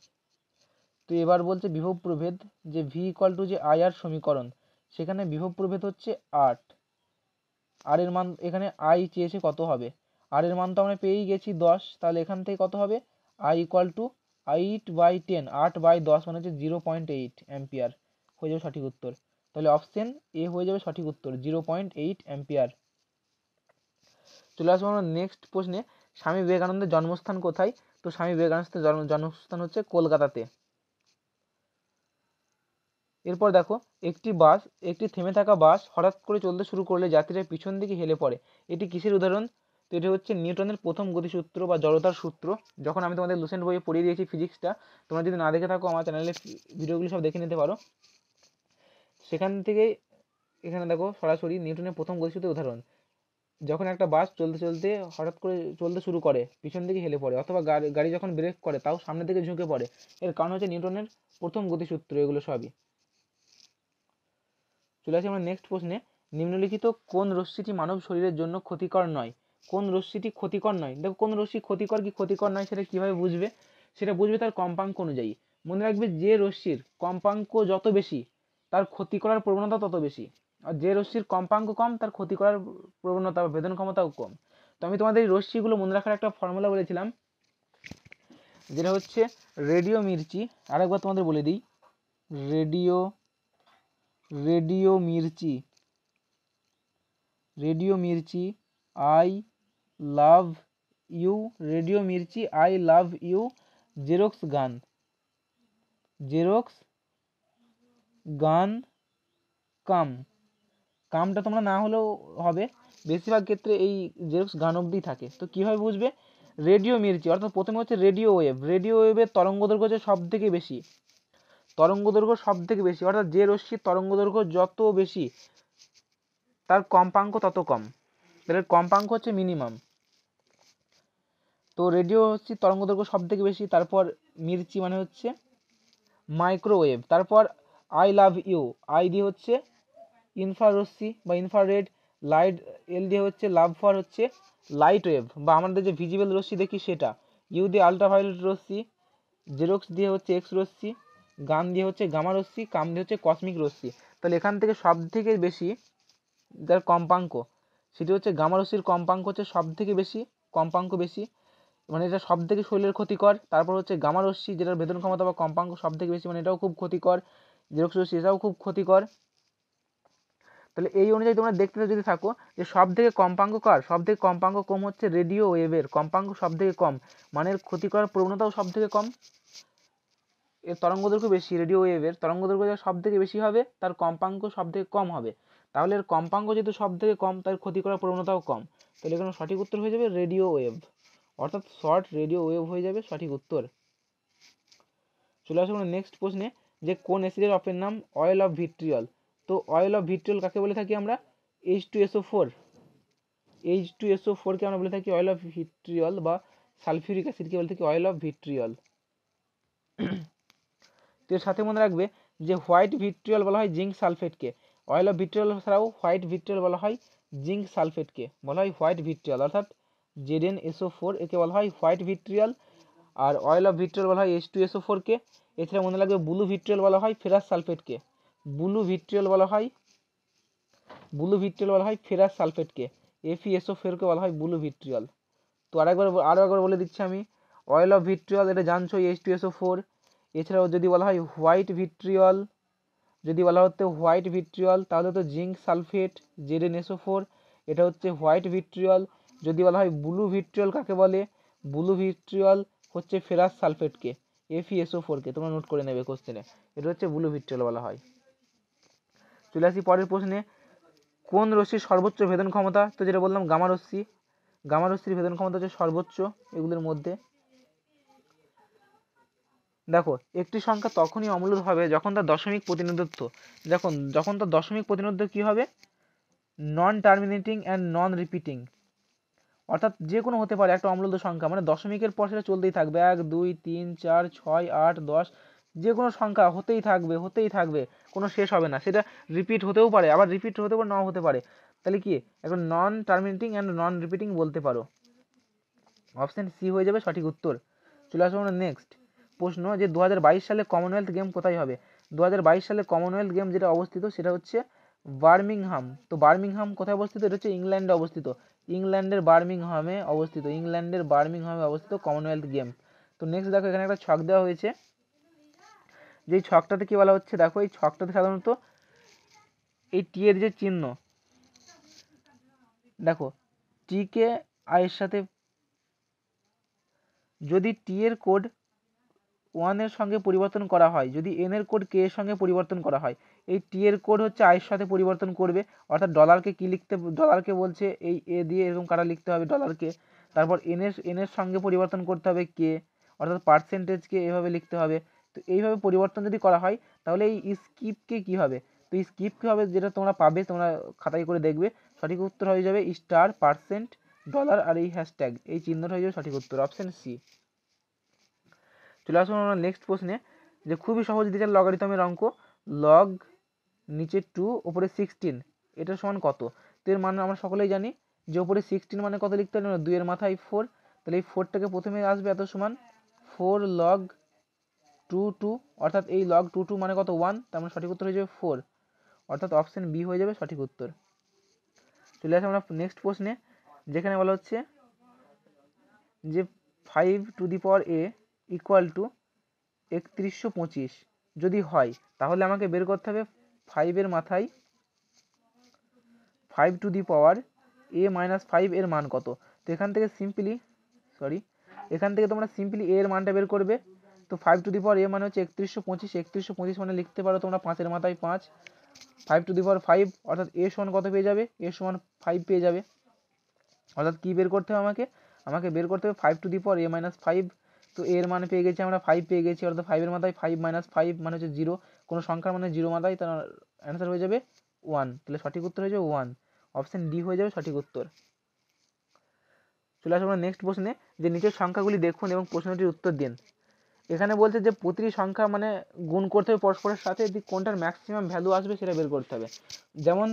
তো এবার বলছে বিভব প্রভেদ যে ভি ইকুয়াল টু যে আই আর সমীকরণ সেখানে বিভব প্রভেদ হচ্ছে আট আর এর মান এখানে আই চেয়েছে কত হবে আর এর মান তো আমরা পেয়েই গেছি দশ তাহলে এখান থেকে কত হবে I equal to eight by ten আট বাই দশ মানে হচ্ছে জিরো পয়েন্ট এইট অ্যাম্পিয়ার হয়ে যাবে সঠিক উত্তর তাহলে অপশন এ হয়ে যাবে সঠিক উত্তর জিরো পয়েন্ট এইট অ্যাম্পিয়ার চলে আসবো আমরা নেক্সট প্রশ্নে স্বামী বিবেকানন্দের জন্মস্থান কোথায় তো স্বামী বিবেকানন্দের জন্ম জন্মস্থান হচ্ছে কলকাতাতে এরপর দেখো একটি বাস একটি থেমে থাকা বাস হঠাৎ করে চলতে শুরু করলে যাত্রীরা পিছন দিকে হেলে পড়ে এটি কিসের উদাহরণ তো এটি হচ্ছে নিউটনের প্রথম গতিসূত্র বা জড়তার সূত্র যখন আমি তোমাদের লুসেন্ট বইয়ে পড়িয়ে দিয়েছি ফিজিক্সটা তোমরা যদি না দেখে থাকো আমার চ্যানেলে ভিডিওগুলি সব দেখে নিতে পারো সেখান থেকে এখানে দেখো সরাসরি নিউটনের প্রথম গতিসূত্রের উদাহরণ যখন একটা বাস চলতে চলতে হঠাৎ করে চলতে শুরু করে পিছন দিকে হেলে পড়ে অথবা গাড়ি গাড়ি যখন ব্রেক করে তাও সামনের দিকে ঝুঁকে পড়ে এর কারণ হচ্ছে নিউটনের প্রথম গতিসূত্র এগুলো সবই চলে আসি আমরা নেক্সট প্রশ্নে নিম্নলিখিত কোন রশ্মিটি মানব শরীরের জন্য ক্ষতিকর নয় কোন রশ্মিটি ক্ষতিকর নয় দেখো কোন রশ্মি ক্ষতিকর কি ক্ষতিকর নয় সেটা কীভাবে বুঝবে সেটা বুঝবে তার কম্পাঙ্ক অনুযায়ী মনে রাখবে যে রশ্মির কম্পাঙ্ক যত বেশি তার ক্ষতি করার প্রবণতা তত বেশি আর যে রশ্মির কম্পাঙ্ক কম তার ক্ষতি করার প্রবণতা বা বেদন ক্ষমতাও কম তো আমি তোমাদের এই রশ্মিগুলো মনে রাখার একটা ফর্মুলা বলেছিলাম যেটা হচ্ছে রেডিও মির্চি আরেকবার তোমাদের বলে দিই radio radio Mirchi radio Mirchi I love you radio Mirchi I love you Xerox গান জেরক্স গান কাম কামটা তোমরা না হলেও হবে বেশিরভাগ ক্ষেত্রে এই জেরক্স গান অবধি থাকে তো কীভাবে বুঝবে রেডিও মির্চি অর্থাৎ প্রথমে হচ্ছে রেডিও ওয়েভ রেডিও ওয়েভের তরঙ্গ দৈর্ঘ্য হচ্ছে সব থেকে বেশি তরঙ্গ দৈর্ঘ্য সব থেকে বেশি অর্থাৎ যে রশ্মির তরঙ্গ দৈর্ঘ্য যত বেশি তার কম্পাঙ্ক তত কম তাহলে কম্পাঙ্ক হচ্ছে মিনিমাম তো রেডিও হচ্ছে তরঙ্গদৈর্ঘ্য সব থেকে বেশি তারপর মির্চি মানে হচ্ছে মাইক্রোওয়েভ তারপর আই লাভ ইউ আই দিয়ে হচ্ছে ইনফ্রারশ্মি বা ইনফ্রারেড লাইট এল দিয়ে হচ্ছে লাভ ফর হচ্ছে লাইট ওয়েভ বা আমাদের যে ভিজিবল রশ্মি দেখি সেটা ইউ দিয়ে আলট্রাভায়োলেট রশ্মি জেরক্স দিয়ে হচ্ছে এক্স রশ্মি গান দিয়ে হচ্ছে গামা রশ্মি কাম দিয়ে হচ্ছে কসমিক রশ্মি তাহলে এখান থেকে সব থেকে বেশি যার কম্পাঙ্ক সেটি হচ্ছে গামা রশ্মির কম্পাঙ্ক হচ্ছে সব থেকে বেশি কম্পাঙ্ক বেশি মানে এটা সব থেকে শরীরের ক্ষতিকর তারপর হচ্ছে গামা রশ্মি যেটার বেদন ক্ষমতা বা কম্পাঙ্ক সব থেকে বেশি মানে এটাও খুব ক্ষতিকর জেরক্স রশ্মি এটাও খুব ক্ষতিকর তাহলে এই অনুযায়ী তোমরা দেখতে যদি থাকো যে সব থেকে কম্পাঙ্ক কার সব থেকে কম্পাঙ্ক কম হচ্ছে রেডিও ওয়েভের কম্পাঙ্ক সব থেকে কম মানের ক্ষতি করার প্রবণতাও সব থেকে কম এর তরঙ্গ দৈর্ঘ্য বেশি রেডিও ওয়েভের তরঙ্গ দৈর্ঘ্য যা সব থেকে বেশি হবে তার কম্পাঙ্ক সব থেকে কম হবে তাহলে এর কম্পাঙ্ক যেহেতু সব থেকে কম তার ক্ষতি করার প্রবণতাও কম তাহলে এখানে সঠিক উত্তর হয়ে যাবে রেডিও ওয়েভ অর্থাৎ শর্ট রেডিও ওয়েভ হয়ে যাবে সঠিক উত্তর চলে আসবো নেক্সট প্রশ্নে যে কোন অ্যাসিডের অপের নাম অয়েল অফ ভিট্রিয়াল তো অয়েল অফ ভিট্রিয়াল কাকে বলে থাকি আমরা H two SO four H two SO ফোরকে আমরা বলে থাকি অয়েল অফ ভিট্রিয়াল বা সালফিউরিক অ্যাসিডকে বলে থাকি অয়েল অফ ভিট্রিয়াল তো এর সাথে মনে রাখবে যে হোয়াইট ভিট্রিয়াল বলা হয় জিঙ্ক সালফেটকে অয়েল অফ ভিট্রিয়ল ছাড়াও হোয়াইট ভিট্রিয়াল বলা হয় জিঙ্ক সালফেটকে বলা হয় হোয়াইট ভিট্রিয়াল অর্থাৎ জেডেন এসও ফোর একে বলা হয় হোয়াইট ভিট্রিয়াল আর অয়েল অফ ভিট্রিয়াল বলা হয় এস টু এসও ফোরকে এছাড়া মনে লাগবে ব্লু ভিট্রিয়াল বলা হয় ফেরাস সালফেটকে ব্লু ভিট্রিয়াল বলা হয় ব্লু ভিট্রিয়াল বলা হয় ফেরাস সালফেটকে এফইএসও ফেরকে বলা হয় ব্লু ভিট্রিয়াল তো আরেকবার আরও একবার বলে দিচ্ছি আমি অয়েল অফ ভিট্রিয়াল এটা জানছো এস টু এসও ফোর এছাড়াও যদি বলা হয় হোয়াইট ভিট্রিয়াল যদি বলা হতো হোয়াইট ভিট্রিয়াল তাহলে তো zinc sulphate Zn SO four এটা হচ্ছে হোয়াইট ভিট্রিয়াল যদি বলা হয় ব্লু ভিট্রিয়ল কাকে বলে ব্লু ভিট্রিয়ল হচ্ছে ফেরাস সালফেটকে এফিএসও ফোরকে তোমরা নোট করে নেবে কোশ্চেনে এটা হচ্ছে ব্লু ভিট্রিয়ল বলা হয় চলে আসি পরের প্রশ্নে কোন রশ্মির সর্বোচ্চ ভেদন ক্ষমতা তো যেটা বললাম গামা রশ্মি গামা রশ্মির ভেদন ক্ষমতা হচ্ছে সর্বোচ্চ এগুলোর মধ্যে দেখো একটি সংখ্যা তখনই অমূল্য হবে যখন তার দশমিক প্রতিনিধিত্ব দেখুন যখন তার দশমিক প্রতিনিধিত্ব কী হবে non terminating and non repeating অর্থাৎ যে কোনো হতে পারে একটা অম্লদ সংখ্যা মানে দশমিকের পর সেটা চলতেই থাকবে এক দুই তিন চার ছয় আট দশ যে কোনো সংখ্যা হতেই থাকবে হতেই থাকবে কোনো শেষ হবে না সেটা রিপিট হতেও পারে আবার রিপিট হতে পারে নাও হতে পারে তাহলে কি এখন non terminating and non repeating বলতে পারো অপশান সি হয়ে যাবে সঠিক উত্তর চলে আসবো আমরা নেক্সট প্রশ্ন যে দু সালে কমনওয়েলথ গেম কোথায় হবে দু সালে কমনওয়েলথ গেম যেটা অবস্থিত সেটা হচ্ছে বার্মিংহাম তো বার্মিংহাম কোথায় অবস্থিত এটা হচ্ছে ইংল্যান্ডে অবস্থিত ইংল্যান্ডের বার্মিংহামে অবস্থিত ইংল্যান্ডের বার্মিংহামে অবস্থিত কমনওয়েলথ গেম তো নেক্সট দেখো এখানে একটা ছক দেওয়া হয়েছে যে ছকটাতে কী বলা হচ্ছে দেখো এই ছকটাতে সাধারণত এই টি এর যে চিহ্ন দেখো টিকে আয়ের সাথে যদি টি এর কোড ওয়ানের সঙ্গে পরিবর্তন করা হয় যদি এন এর কোড কে এর সঙ্গে পরিবর্তন করা হয় এই টি এর কোড হচ্ছে আয়ের সাথে পরিবর্তন করবে অর্থাৎ ডলারকে কি লিখতে ডলারকে বলছে এই এ দিয়ে এরকম কাটা লিখতে হবে ডলারকে তারপর এন এর এন এর সঙ্গে পরিবর্তন করতে হবে কে অর্থাৎ পার্সেন্টেজকে এভাবে লিখতে হবে তো এইভাবে পরিবর্তন যদি করা হয় তাহলে এই স্কিপকে কি হবে তো এই স্কিপ কী হবে যেটা তোমরা পাবে তোমরা খাতায় করে দেখবে সঠিক উত্তর হয়ে যাবে স্টার পার্সেন্ট ডলার আর এই হ্যাশট্যাগ এই চিহ্নটা হয়ে যাবে সঠিক উত্তর অপশান সি চলে আসুন আমরা নেক্সট প্রশ্নে যে খুবই সহজ দিয়েছে লগারিতমের অঙ্ক লগ নিচে টু ওপরে সিক্সটিন এটার সমান কত তো এর মানে আমরা সকলেই জানি যে ওপরে সিক্সটিন মানে কত লিখতে পারি দুইয়ের মাথায় ফোর তাহলে এই ফোরটাকে প্রথমে আসবে এত সমান ফোর লগ টু টু অর্থাৎ এই লগ টু টু মানে কত ওয়ান তার মানে সঠিক উত্তর হয়ে যাবে ফোর অর্থাৎ অপশান বি হয়ে যাবে সঠিক উত্তর চলে আসে আমরা নেক্সট প্রশ্নে যেখানে বলা হচ্ছে যে five to the power A equal to একত্রিশশো পঁচিশ যদি হয় তাহলে আমাকে বের করতে হবে ফাইভের মাথায় five to the power A minus five এর মান কত তো এখান থেকে সিম্পলি সরি এখান থেকে তোমরা সিম্পলি এ এর মানটা বের করবে তো ফাইভ টু দি পাওয়ার এ মানে হচ্ছে একত্রিশশো পঁচিশ একত্রিশশো পঁচিশ মানে লিখতে পারো তোমরা পাঁচের মাথায় পাঁচ five to the power five অর্থাৎ এ সমান কত পেয়ে যাবে এ সমান ফাইভ পেয়ে যাবে অর্থাৎ কী বের করতে হবে আমাকে আমাকে বের করতে হবে five to the power A minus five তো এর মান পেয়ে গেছি আমরা ফাইভ পেয়ে গেছি অর্থাৎ ফাইভের মাথায় ফাইভ মাইনাস ফাইভ মানে হচ্ছে জিরো কোনো সংখ্যার মানে জিরো মাথায় তার অ্যান্সার হয়ে যাবে ওয়ান তাহলে সঠিক উত্তর হয়ে যাবে ওয়ান অপশান ডি হয়ে যাবে সঠিক উত্তর চলে আসবো আমরা নেক্সট প্রশ্নে যে নিচের সংখ্যাগুলি দেখুন এবং প্রশ্নটির উত্তর দিন এখানে বলছে যে প্রতিটি সংখ্যা মানে গুণ করতে হবে পরস্পরের সাথে যে কোনটার ম্যাক্সিমাম ভ্যালু আসবে সেটা বের করতে হবে যেমন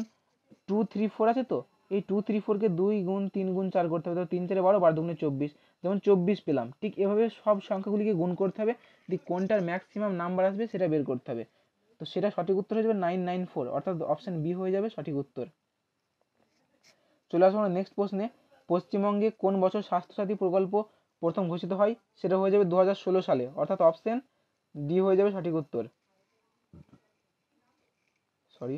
টু থ্রি ফোর আছে তো এই টু থ্রি ফোরকে দুই গুণ তিন গুণ চার করতে হবে তো তিন চারে বারো বারো দুগুণে চব্বিশ যেমন চব্বিশ পেলাম ঠিক এভাবে সব সংখ্যাগুলিকে গুণ করতে হবে দিয়ে কোনটার ম্যাক্সিমাম নাম্বার আসবে সেটা বের করতে হবে তো সেটা সঠিক উত্তর হয়ে যাবে নাইন নাইন ফোর অর্থাৎ অপশান বি হয়ে যাবে সঠিক উত্তর চলে আসবো আমরা নেক্সট প্রশ্নে পশ্চিমবঙ্গে কোন বছর স্বাস্থ্যসাথী প্রকল্প প্রথম ঘোষিত হয় সেটা হয়ে যাবে দু সালে অর্থাৎ অপশান ডি হয়ে যাবে সঠিক উত্তর সরি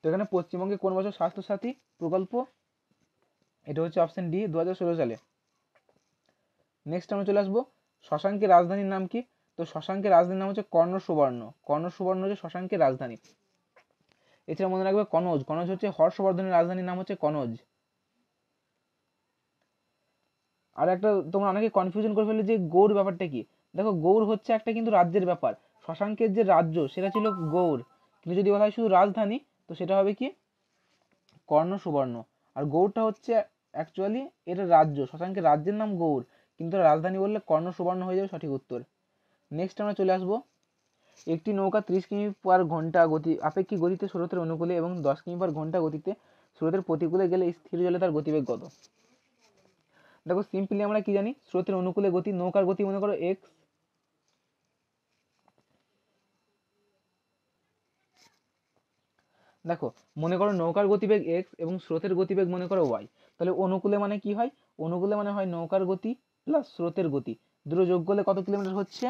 তো এখানে পশ্চিমবঙ্গে কোন বছর স্বাস্থ্যসাথী প্রকল্প এটা হচ্ছে অপশন ডি দু সালে নেক্সট আমরা চলে আসবো শশাঙ্কের রাজধানীর নাম কি তো শশাঙ্কের রাজধানীর নাম হচ্ছে কর্ণ সুবর্ণ কর্ণ সুবর্ণ হচ্ছে শশাঙ্কের রাজধানী এছাড়া মনে রাখবে কনজ কনজ হচ্ছে হর্ষবর্ধনের রাজধানীর নাম হচ্ছে কনজ আর একটা তোমরা অনেকে কনফিউশন করে ফেলে যে গৌর ব্যাপারটা কি দেখো গৌর হচ্ছে একটা কিন্তু রাজ্যের ব্যাপার শশাঙ্কের যে রাজ্য সেটা ছিল গৌর কিন্তু যদি বলা হয় শুধু রাজধানী তো সেটা হবে কি কর্ণ সুবর্ণ আর গৌড়টা হচ্ছে অ্যাকচুয়ালি এটা রাজ্য শশাঙ্কের রাজ্যের নাম গৌড় কিন্তু রাজধানী বললে কর্ণ সুবর্ণ হয়ে যাবে সঠিক উত্তর নেক্সট আমরা চলে আসবো একটি নৌকা ত্রিশ কিমি পার ঘন্টা গতি আপেক্ষিক গতিতে স্রোতের অনুকূলে এবং দশ কিমি পার ঘন্টা গতিতে স্রোতের প্রতিকূলে গেলে স্থির জলে তার গতিবেগ কত দেখো সিম্পলি আমরা কি জানি স্রোতের অনুকূলে গতি নৌকার গতি মনে করো এক্স দেখো মনে করো নৌকার গতিবেগ এক্স এবং স্রোতের গতিবেগ মনে করো ওয়াই তাহলে অনুকূলে মানে কি হয় অনুকূলে মানে হয় নৌকার গতি প্লাস স্রোতের গতি দুটো যোগ করলে কত কিলোমিটার হচ্ছে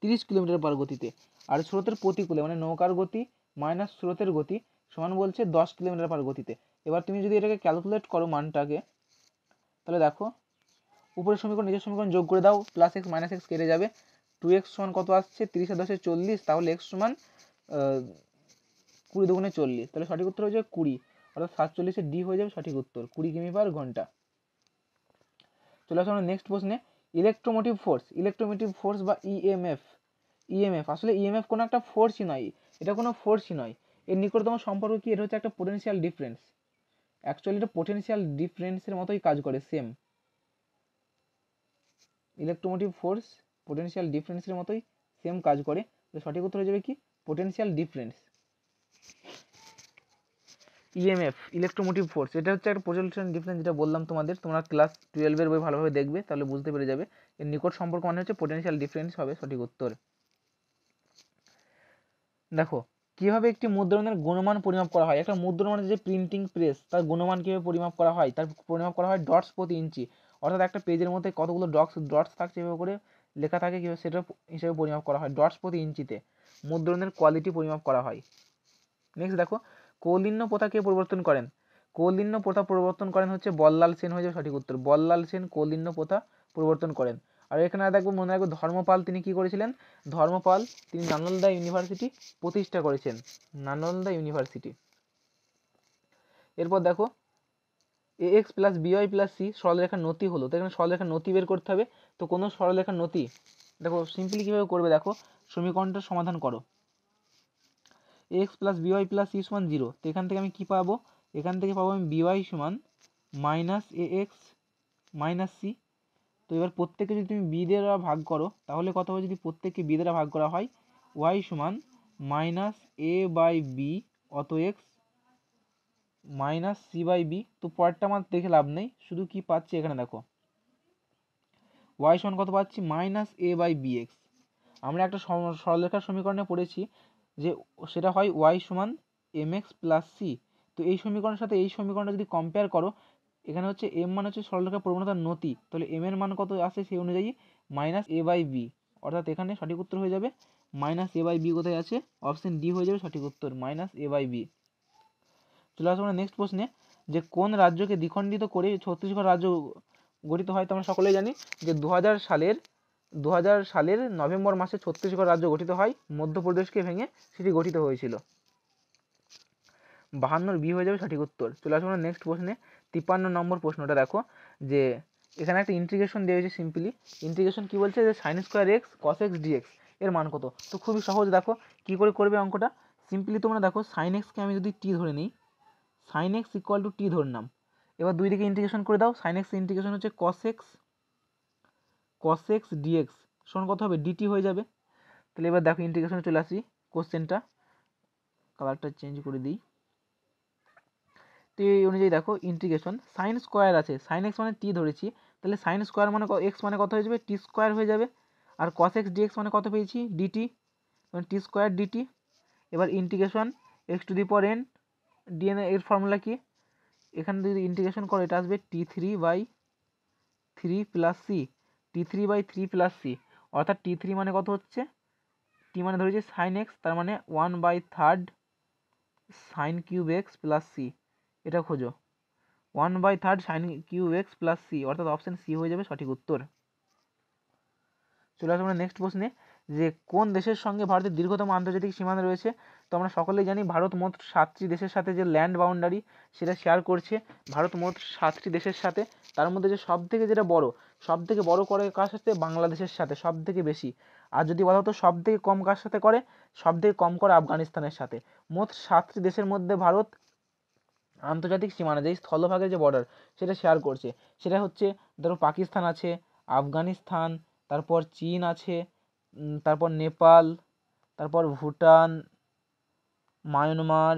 তিরিশ কিলোমিটার পার গতিতে আর স্রোতের প্রতিকূলে মানে নৌকার গতি মাইনাস স্রোতের গতি সমান বলছে দশ কিলোমিটার পার গতিতে এবার তুমি যদি এটাকে ক্যালকুলেট করো মানটাকে তাহলে দেখো উপরের সমীকরণ নিজের সমীকরণ যোগ করে দাও প্লাস এক্স মাইনাস এক্স কেটে যাবে টু এক্স সমান কত আসছে তিরিশে দশে চল্লিশ তাহলে এক্স সমান কুড়ি দুগুণে চল্লিশ তাহলে সঠিক উত্তর হয়ে যাবে কুড়ি অর্থাৎ সাতচল্লিশে ডি হয়ে যাবে সঠিক উত্তর কুড়ি কিমি পার ঘন্টা চলে আসো আমরা নেক্সট প্রশ্নে ইলেকট্রোমোটিভ ফোর্স ইলেকট্রোমোটিভ ফোর্স বা ইএমএফ e ইএমএফ e আসলে ইএমএফ e কোনো একটা ফোর্সই নয় এটা কোনো ফোর্সই নয় এর নিকটতম সম্পর্ক কি এটা হচ্ছে একটা পোটেনশিয়াল ডিফারেন্স অ্যাকচুয়ালি এটা পোটেনশিয়াল ডিফারেন্সের মতোই কাজ করে সেম ইলেকট্রোমোটিভ ফোর্স পোটেনশিয়াল ডিফারেন্সের মতোই সেম কাজ করে তো সঠিক উত্তর হয়ে যাবে কি potential difference EMF electromotive force এটা হচ্ছে একটা পোটেনশিয়াল ডিফারেন্স যেটা বললাম তোমাদের তোমরা ক্লাস টুয়েলভের বই ভালোভাবে দেখবে তাহলে বুঝতে পেরে যাবে এর নিকট সম্পর্ক মানে হচ্ছে পোটেনশিয়াল ডিফারেন্স হবে সঠিক উত্তর দেখো কিভাবে একটি মুদ্রণের গুণমান পরিমাপ করা হয় একটা মুদ্রণের মানে যে প্রিন্টিং প্রেস তার গুণমান কিভাবে পরিমাপ করা হয় তার পরিমাপ করা হয় ডটস প্রতি ইঞ্চি অর্থাৎ একটা পেজের মধ্যে কতগুলো ডটস ডটস থাকছে এভাবে করে লেখা থাকে কীভাবে সেটা হিসেবে পরিমাপ করা হয় ডটস প্রতি ইঞ্চিতে মুদ্রণের কোয়ালিটি পরিমাপ করা হয় নেক্সট দেখো কৌলিন্য কে পরিবর্তন করেন কৌলিন্য প্রথা পরিবর্তন করেন হচ্ছে বল্লাল সেন হয়ে যাবে সঠিক উত্তর বল্লাল সেন কৌলিন্য প্রথা পরিবর্তন করেন আর এখানে দেখবো মনে রাখবো ধর্মপাল তিনি কি করেছিলেন ধর্মপাল তিনি নানলদা ইউনিভার্সিটি প্রতিষ্ঠা করেছেন নানলদা ইউনিভার্সিটি এরপর দেখো A X plus B Y plus C সরলরেখার নতি হলো তো এখানে সরলরেখার নতি বের করতে হবে তো কোনো সরলরেখার নতি দেখো সিম্পলি কীভাবে করবে দেখো সমীকরণটা সমাধান করো X plus B Y plus E সমান জিরো তো এখান থেকে আমি কী পাবো এখান থেকে পাবো আমি বিওয়াই সমান minus A X minus C তো এবার প্রত্যেককে যদি তুমি বি দ্বারা ভাগ করো তাহলে কত হবে যদি প্রত্যেককে বি দ্বারা ভাগ করা হয় ওয়াই সমান মাইনাস এ বাই বি অত X minus C by B তো পরেরটা আমার দেখে লাভ নেই শুধু কি পাচ্ছি এখানে দেখো ওয়াই সমান কত পাচ্ছি minus A by B X আমরা একটা সরলরেখার সমীকরণে পড়েছি যে সেটা হয় ওয়াই সমান এম এক্স প্লাস সি তো এই সমীকরণের সাথে এই সমীকরণটা যদি কম্পেয়ার করো এখানে হচ্ছে এম মান হচ্ছে সরলরেখার প্রবণতার নতি তাহলে এম এর মান কত আসে সেই অনুযায়ী মাইনাস এ বাই বি অর্থাৎ এখানে সঠিক উত্তর হয়ে যাবে মাইনাস এ বাই বি কোথায় আছে অপশন ডি হয়ে যাবে সঠিক উত্তর মাইনাস এ বাই বি চলে আসবো আমরা নেক্সট প্রশ্নে যে কোন রাজ্যকে দ্বিখণ্ডিত করে ছত্তিশগড় রাজ্য গঠিত হয় তো আমরা সকলেই জানি যে দু সালের দু সালের নভেম্বর মাসে ছত্তিশগড় রাজ্য গঠিত হয় মধ্যপ্রদেশকে ভেঙে সেটি গঠিত হয়েছিল বাহান্নর বি হয়ে যাবে সঠিক উত্তর চলে আসবো নেক্সট প্রশ্নে তিপ্পান্ন নম্বর প্রশ্নটা দেখো যে এখানে একটা ইন্টিগ্রেশন দেওয়া হয়েছে সিম্পলি ইন্টিগ্রেশন কি বলছে যে sine square X cos X D X এর মান কত তো খুবই সহজ দেখো কি করে করবে অঙ্কটা সিম্পলি তোমরা দেখো সাইন এক্সকে আমি যদি টি ধরে নিই sine X equal to T ধরলাম এবার দুই দিকে ইন্টিগ্রেশন করে দাও সাইন এক্স ইন্টিগ্রেশন হচ্ছে cos X cos X cos X D X সমান কত হবে ডিটি হয়ে যাবে তাহলে এবার দেখো ইন্টিগ্রেশনে চলে আসি কোশ্চেনটা কালারটা চেঞ্জ করে দিই তো এই অনুযায়ী দেখো ইন্টিগ্রেশন সাইন স্কোয়ার আছে সাইন এক্স মানে টি ধরেছি তাহলে সাইন স্কোয়ার মানে এক্স মানে কত হয়ে যাবে টি স্কোয়ার হয়ে যাবে আর কস এক্স ডিএক্স মানে কত পেয়েছি ডিটি মানে টি স্কোয়ার ডিটি এবার integration X to the power N DNA এর ফর্মুলা কি এখানে যদি ইন্টিগ্রেশন করো এটা আসবে T three by three plus C T three by three plus C অর্থাৎ টি থ্রি মানে কত হচ্ছে টি মানে ধরেছি সাইন এক্স তার মানে one by third sine cube X plus C এটা খোঁজো one by third sine cube X plus C অর্থাৎ অপশান সি হয়ে যাবে সঠিক উত্তর চলে আসবো আমরা নেক্সট প্রশ্নে যে কোন দেশের সঙ্গে ভারতের দীর্ঘতম আন্তর্জাতিক সীমানা রয়েছে তো আমরা সকলেই জানি ভারত মোট সাতটি দেশের সাথে যে ল্যান্ড বাউন্ডারি সেটা শেয়ার করছে ভারত মোট সাতটি দেশের সাথে তার মধ্যে যে সব থেকে যেটা বড় সব থেকে বড় করে কার সাথে বাংলাদেশের সাথে সব থেকে বেশি আর যদি বলা হতো সব থেকে কম কার সাথে করে সব থেকে কম করে আফগানিস্তানের সাথে মোট সাতটি দেশের মধ্যে ভারত আন্তর্জাতিক সীমানা যে স্থলভাগের যে বর্ডার সেটা শেয়ার করছে সেটা হচ্ছে ধরো পাকিস্তান আছে আফগানিস্তান তারপর চীন আছে তারপর নেপাল তারপর ভুটান মায়ানমার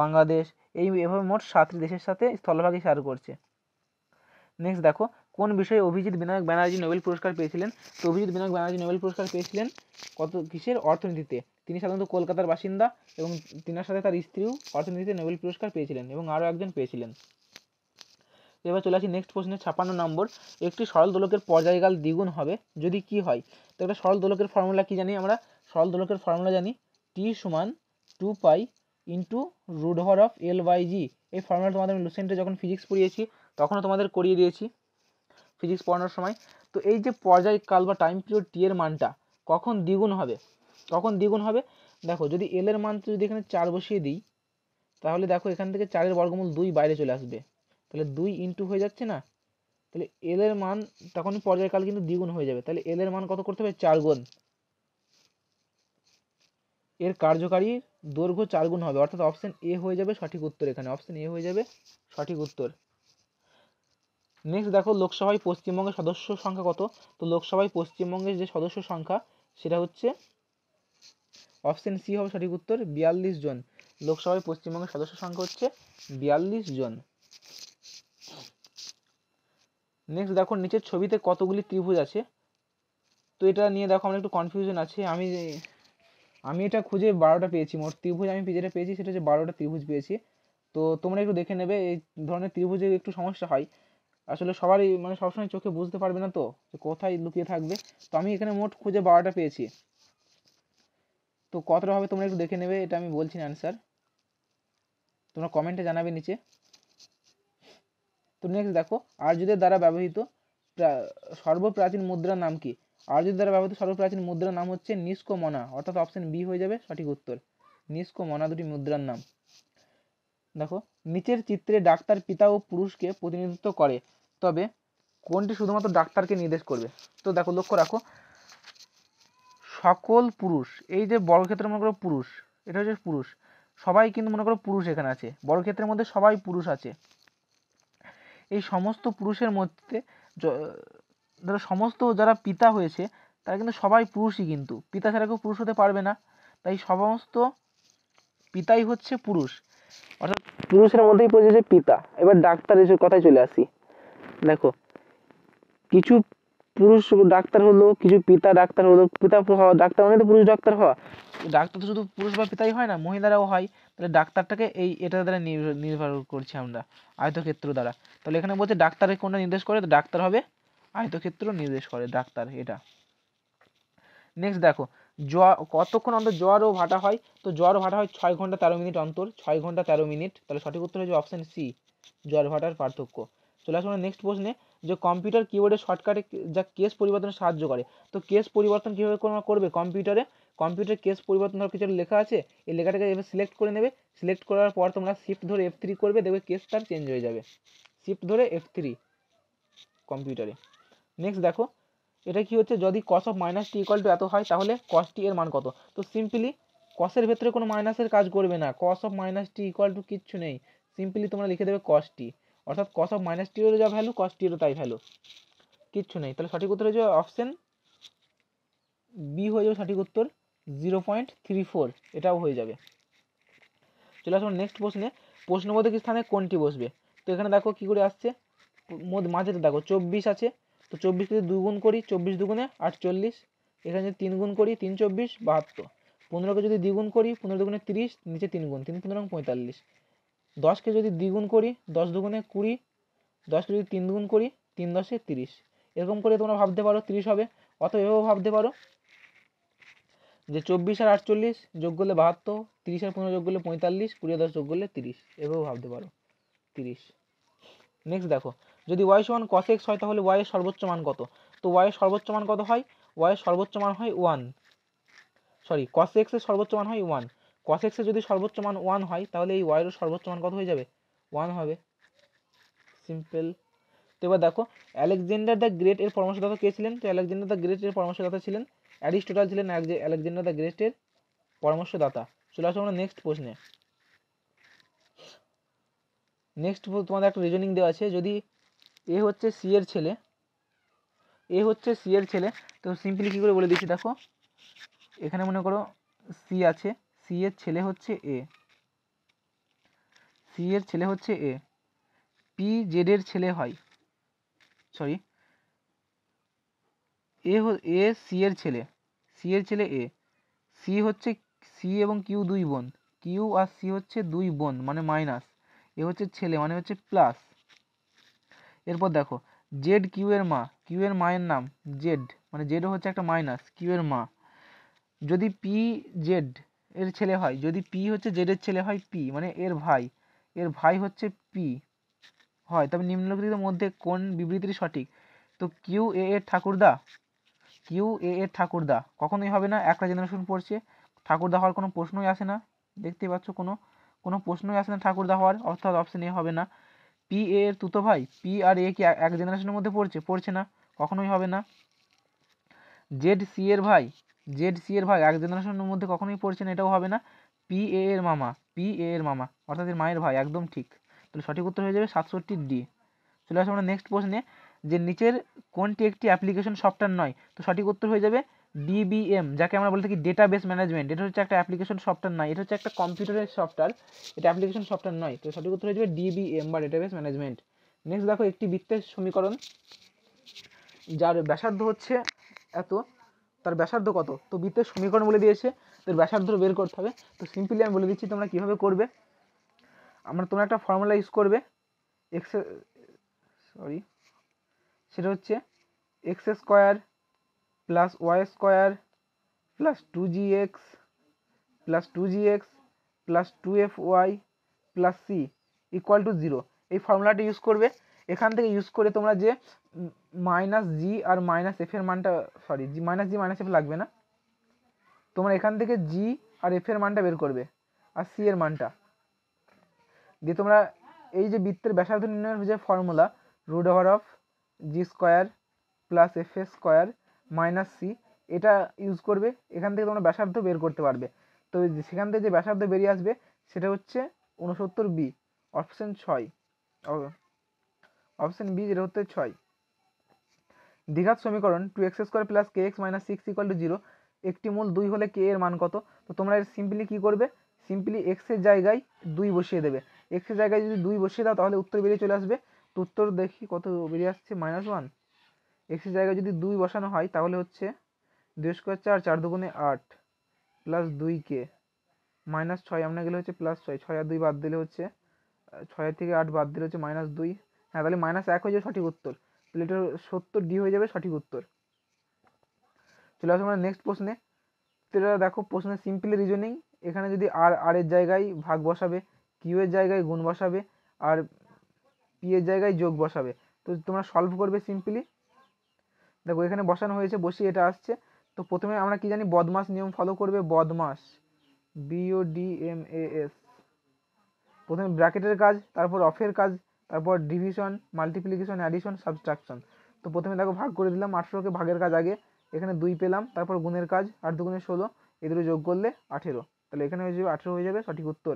বাংলাদেশ এই এভাবে মোট সাতটি দেশের সাথে স্থলভাগে শেয়ার করছে নেক্সট দেখো কোন বিষয়ে অভিজিৎ বিনায়ক ব্যানার্জি নোবেল পুরস্কার পেয়েছিলেন তো অভিজিৎ বিনায়ক ব্যানার্জি নোবেল পুরস্কার পেয়েছিলেন কত কিসের অর্থনীতিতে তিনি সাধারণত কলকাতার বাসিন্দা এবং তিনার সাথে তার স্ত্রীও অর্থনীতিতে নোবেল পুরস্কার পেয়েছিলেন এবং আরও একজন পেয়েছিলেন এবার চলে আসি নেক্সট প্রশ্নে ছাপান্ন নম্বর একটি সরল দোলকের পর্যায়কাল দ্বিগুণ হবে যদি কি হয় তো একটা সরল দোলকের ফর্মুলা কি জানি আমরা সরল দোলকের ফর্মুলা জানি টি সমান টু পাই ইন্টু রুট হর অফ এল বাই জি এই ফর্মুলা তোমাদের আমি লুসেন্টে যখন ফিজিক্স পড়িয়েছি তখনও তোমাদের করিয়ে দিয়েছি ফিজিক্স পড়ানোর সময় তো এই যে পর্যায়কাল বা টাইম পিরিয়ড টি এর মানটা কখন দ্বিগুণ হবে কখন দ্বিগুণ হবে দেখো যদি এল এর মান যদি এখানে চার বসিয়ে দিই তাহলে দেখো এখান থেকে চারের বর্গমূল দুই বাইরে চলে আসবে তাহলে দুই ইন্টু হয়ে যাচ্ছে না তাহলে এল এর মান তখনই পর্যায়কাল কিন্তু দ্বিগুণ হয়ে যাবে তাহলে এল এর মান কত করতে হবে চার গুণ এর কার্যকারী দৈর্ঘ্য চার গুণ হবে অর্থাৎ অপশন এ হয়ে যাবে সঠিক উত্তর এখানে অপশন এ হয়ে যাবে সঠিক উত্তর নেক্সট দেখো লোকসভায় পশ্চিমবঙ্গের সদস্য সংখ্যা কত তো লোকসভায় পশ্চিমবঙ্গের যে সদস্য সংখ্যা সেটা হচ্ছে অপশন সি হবে সঠিক উত্তর বিয়াল্লিশ জন লোকসভায় পশ্চিমবঙ্গের সদস্য সংখ্যা হচ্ছে বিয়াল্লিশ জন নেক্সট দেখো নিচের ছবিতে কতগুলি ত্রিভুজ আছে তো এটা নিয়ে দেখো আমার একটু কনফিউশন আছে আমি আমি এটা খুঁজে বারোটা পেয়েছি মোট ত্রিভুজ আমি যেটা পেয়েছি সেটা হচ্ছে বারোটা ত্রিভুজ পেয়েছি তো তোমরা একটু দেখে নেবে এই ধরনের ত্রিভুজে একটু সমস্যা হয় আসলে সবারই মানে সবসময় চোখে বুঝতে পারবে না তো যে কোথায় লুকিয়ে থাকবে তো আমি এখানে মোট খুঁজে বারোটা পেয়েছি তো কতটা হবে তোমরা একটু দেখে নেবে এটা আমি বলছি না অ্যান্সার তোমরা কমেন্টে জানাবে নিচে তো নেক্সট দেখো আর্যদের দ্বারা ব্যবহৃত সর্বপ্রাচীন মুদ্রার নাম কি আর্যদের দ্বারা ব্যবহৃত সর্বপ্রাচীন মুদ্রার নাম হচ্ছে মনা অর্থাৎ অপশন বি হয়ে যাবে সঠিক উত্তর মনা দুটি মুদ্রার নাম দেখো নিচের চিত্রে ডাক্তার পিতা ও পুরুষকে প্রতিনিধিত্ব করে তবে কোনটি শুধুমাত্র ডাক্তারকে নির্দেশ করবে তো দেখো লক্ষ্য রাখো সকল পুরুষ এই যে বর্গক্ষেত্র মনে করো পুরুষ এটা হচ্ছে পুরুষ সবাই কিন্তু মনে করো পুরুষ এখানে আছে বর্গক্ষেত্রের মধ্যে সবাই পুরুষ আছে এই সমস্ত পুরুষের মধ্যে ধরো সমস্ত যারা পিতা হয়েছে তারা কিন্তু সবাই পুরুষই কিন্তু পিতা ছাড়া কেউ পুরুষ হতে পারবে না তাই সমস্ত পিতাই হচ্ছে পুরুষ অর্থাৎ পুরুষের মধ্যেই পড়েছে যে পিতা এবার ডাক্তার এসে কথায় চলে আসি দেখো কিছু পুরুষ ডাক্তার হলো কিছু পিতা ডাক্তার হলো পিতা হওয়া ডাক্তার মানে তো পুরুষ ডাক্তার হওয়া ডাক্তার তো শুধু পুরুষ বা পিতাই হয় না মহিলারাও হয় তাহলে ডাক্তারটাকে এই এটা দ্বারা নির্ভর করছি আমরা আয়তক্ষেত্র দ্বারা তাহলে এখানে বলছে ডাক্তারের কোনটা নির্দেশ করে তো ডাক্তার হবে আয়তক্ষেত্র নির্দেশ করে ডাক্তার এটা নেক্সট দেখো জ্বর কতক্ষণ অন্তর জ্বর ও ভাটা হয় তো জ্বর ভাটা হয় ছয় ঘন্টা তেরো মিনিট অন্তর ছয় ঘন্টা তেরো মিনিট তাহলে সঠিক উত্তর হয়েছে অপশন সি জ্বর ভাটার পার্থক্য চলে আসবো নেক্সট প্রশ্নে যে কম্পিউটার কিবোর্ডের শর্টকাটে যা কেস পরিবর্তনে সাহায্য করে তো কেস পরিবর্তন কীভাবে করবে কম্পিউটারে কম্পিউটার কেস পরিবর্তন ধর কিছু লেখা আছে এই লেখাটাকে এবার সিলেক্ট করে নেবে সিলেক্ট করার পর তোমরা শিফট ধরে এফ থ্রি করবে দেখবে কেসটা চেঞ্জ হয়ে যাবে শিফট ধরে এফ থ্রি কম্পিউটারে নেক্সট দেখো এটা কি হচ্ছে যদি cos of minus T equal to এত হয় তাহলে কসটি এর মান কত তো সিম্পলি কসের ভেতরে কোনো মাইনাসের কাজ করবে না cos of minus T equal to কিচ্ছু নেই সিম্পলি তোমরা লিখে দেবে কস টি অর্থাৎ কস অফ মাইনাস টিরও যা ভ্যালু কসটিরও তাই ভ্যালু কিচ্ছু নেই তাহলে সঠিক উত্তর হয়ে যাবে অপশন বি হয়ে যাবে সঠিক উত্তর জিরো পয়েন্ট থ্রি ফোর এটাও হয়ে যাবে চলে আসবো নেক্সট প্রশ্নে প্রশ্নবোধক স্থানে কোনটি বসবে তো এখানে দেখো কী করে আসছে মাঝেতে দেখো চব্বিশ আছে তো চব্বিশ যদি দুগুণ করি চব্বিশ দুগুণে আটচল্লিশ এখানে যদি তিন গুণ করি তিন চব্বিশ বাহাত্তর পনেরোকে যদি দ্বিগুণ করি পনেরো দুগুণে তিরিশ নিচে তিন গুণ তিন পনেরো পঁয়তাল্লিশ দশকে যদি দ্বিগুণ করি দশ দুগুণে কুড়ি দশকে যদি তিন দুগুণ করি তিন দশে তিরিশ এরকম করে তোমরা ভাবতে পারো তিরিশ হবে অথবা এভাবে ভাবতে পারো যে চব্বিশ আর আটচল্লিশ যোগ করলে বাহাত্তর তিরিশ আর পনেরো যোগ করলে পঁয়তাল্লিশ কুড়ি দশ যোগ করলে তিরিশ এভাবেও ভাবতে পারো তিরিশ নেক্সট দেখো যদি ওয়াই সমান কস এক্স হয় তাহলে ওয়াই এর সর্বোচ্চ মান কত তো ওয়াই এর সর্বোচ্চ মান কত হয় ওয়াই এর সর্বোচ্চ মান হয় ওয়ান সরি কস এক্স এর সর্বোচ্চ মান হয় ওয়ান কস এক্স এর যদি সর্বোচ্চ মান ওয়ান হয় তাহলে এই এর সর্বোচ্চ মান কত হয়ে যাবে ওয়ান হবে সিম্পল তো এবার দেখো আলেকজান্ডার দ্য গ্রেট এর পরামর্শদাতা কে ছিলেন তো আলেকজান্ডার দ্য গ্রেট এর পরামর্শদাতা ছিলেন অ্যারিস্টোটাল ছিলেন আলেকজান্ডার দ্য গ্রেটের পরামর্শদাতা চলে আসো আমরা নেক্সট প্রশ্নে নেক্সট তোমাদের একটা রিজনিং দেওয়া আছে যদি এ হচ্ছে সি এর ছেলে এ হচ্ছে সি এর ছেলে তো সিম্পলি কী করে বলে দিচ্ছি দেখো এখানে মনে করো সি আছে সি এর ছেলে হচ্ছে এ সি এর ছেলে হচ্ছে এ পি জেড এর ছেলে হয় সরি এ এ সি এর ছেলে সি এর ছেলে এ সি হচ্ছে সি এবং কিউ দুই বোন কিউ আর সি হচ্ছে দুই বোন মানে মাইনাস এ হচ্ছে ছেলে মানে হচ্ছে প্লাস এরপর দেখো জেড কিউ এর মা কিউ এর মায়ের নাম জেড মানে জেড হচ্ছে একটা মাইনাস কিউ এর মা যদি পি জেড এর ছেলে হয় যদি পি হচ্ছে জেডের ছেলে হয় পি মানে এর ভাই এর ভাই হচ্ছে পি হয় তবে নিম্নলিখিত মধ্যে কোন বিবৃতিটি সঠিক তো কিউ এ এর ঠাকুরদা কিউ এ এর ঠাকুরদা কখনোই হবে না একটা জেনারেশন পড়ছে ঠাকুরদা হওয়ার কোনো প্রশ্নই আসে না দেখতে পাচ্ছ কোনো কোনো প্রশ্নই আসে না ঠাকুরদা হওয়ার অর্থাৎ অপশন এ হবে না পি এ এর তুতো ভাই পি আর এ কি এক জেনারেশনের মধ্যে পড়ছে পড়ছে না কখনোই হবে না জেড সি এর ভাই জেড সি এর ভাই এক জেনারেশনের মধ্যে কখনোই পড়ছে না এটাও হবে না পি এ এর মামা পি এ এর মামা অর্থাৎ এর মায়ের ভাই একদম ঠিক তাহলে সঠিক উত্তর হয়ে যাবে সাতষট্টি ডি চলে আসবো আমরা নেক্সট প্রশ্নে যে নিচের কোনটি একটি অ্যাপ্লিকেশন সফটওয়্যার নয় তো সঠিক উত্তর হয়ে যাবে ডিবিএম যাকে আমরা বলে থাকি বেস ম্যানেজমেন্ট এটা হচ্ছে একটা অ্যাপ্লিকেশন সফটওয়্যার নয় এটা হচ্ছে একটা কম্পিউটারের সফটওয়্যার এটা অ্যাপ্লিকেশন সফটওয়্যার নয় তো সঠিক উত্তর হয়ে যাবে ডিবিএম বা বেস ম্যানেজমেন্ট নেক্সট দেখো একটি বৃত্তের সমীকরণ যার ব্যাসার্ধ হচ্ছে এত তার ব্যাসার্ধ কত তো বৃত্তের সমীকরণ বলে দিয়েছে তোর ব্যাসার্ধ বের করতে হবে তো সিম্পলি আমি বলে দিচ্ছি তোমরা কীভাবে করবে আমরা তোমরা একটা ফর্মুলা ইউজ করবে এক্স সরি সেটা হচ্ছে X square plus Y square plus two G X plus two G X plus two F Y plus C equal to zero এই ফর্মুলাটা ইউজ করবে এখান থেকে ইউজ করে তোমরা যে মাইনাস জি আর মাইনাস এফের মানটা sorry G minus G minus F লাগবে না তোমরা এখান থেকে জি আর এফের মানটা বের করবে আর সি এর মানটা দিয়ে তোমরা এই যে বৃত্তের ব্যাসার্ধ নির্ণয়ের যে formula root over of G square plus F A square minus C এটা ইউজ করবে এখান থেকে তোমরা ব্যাসার্ধ বের করতে পারবে তো সেখান থেকে যে ব্যাসার্ধ বেরিয়ে আসবে সেটা হচ্ছে উনসত্তর বি অপশন ছয় অপশান বি যেটা হচ্ছে ছয় দীঘার সমীকরণ two X square plus K X minus six equal to zero একটি মূল দুই হলে কে এর মান কত তো তোমরা এর সিম্পলি কী করবে সিম্পলি এক্সের জায়গায় দুই বসিয়ে দেবে এক্সের জায়গায় যদি দুই বসিয়ে দাও তাহলে উত্তর বেরিয়ে চলে আসবে তো উত্তর দেখি কত বেরিয়ে আসছে মাইনাস ওয়ান এক্সের জায়গায় যদি দুই বসানো হয় তাহলে হচ্ছে দুই স্কোয়ার চার চার দুগুণে আট প্লাস দুই কে মাইনাস ছয় আমরা গেলে হচ্ছে প্লাস ছয় ছয় আর দুই বাদ দিলে হচ্ছে ছয় থেকে আট বাদ দিলে হচ্ছে মাইনাস দুই হ্যাঁ তাহলে মাইনাস এক হয়ে যাবে সঠিক উত্তর তাহলে এটা সত্তর ডি হয়ে যাবে সঠিক উত্তর চলে আসবো আমরা নেক্সট প্রশ্নে এটা দেখো প্রশ্নে সিম্পলি রিজনিং এখানে যদি আর আর এর জায়গায় ভাগ বসাবে কিউ এর জায়গায় গুণ বসাবে আর পি এর জায়গায় যোগ বসাবে তো তোমরা সলভ করবে সিম্পলি দেখো এখানে বসানো হয়েছে বসি এটা আসছে তো প্রথমে আমরা কি জানি বদমাস নিয়ম ফলো করবে বদমাস B O D M A S প্রথমে ব্র্যাকেটের কাজ তারপর অফের কাজ তারপর ডিভিশন মাল্টিপ্লিকেশন অ্যাডিশন সাবস্ট্রাকশন তো প্রথমে দেখো ভাগ করে দিলাম আঠেরোকে ভাগের কাজ আগে এখানে দুই পেলাম তারপর গুণের কাজ আট দুগুণে ষোলো এগুলো যোগ করলে আঠেরো তাহলে এখানে হয়ে যাবে আঠেরো হয়ে যাবে সঠিক উত্তর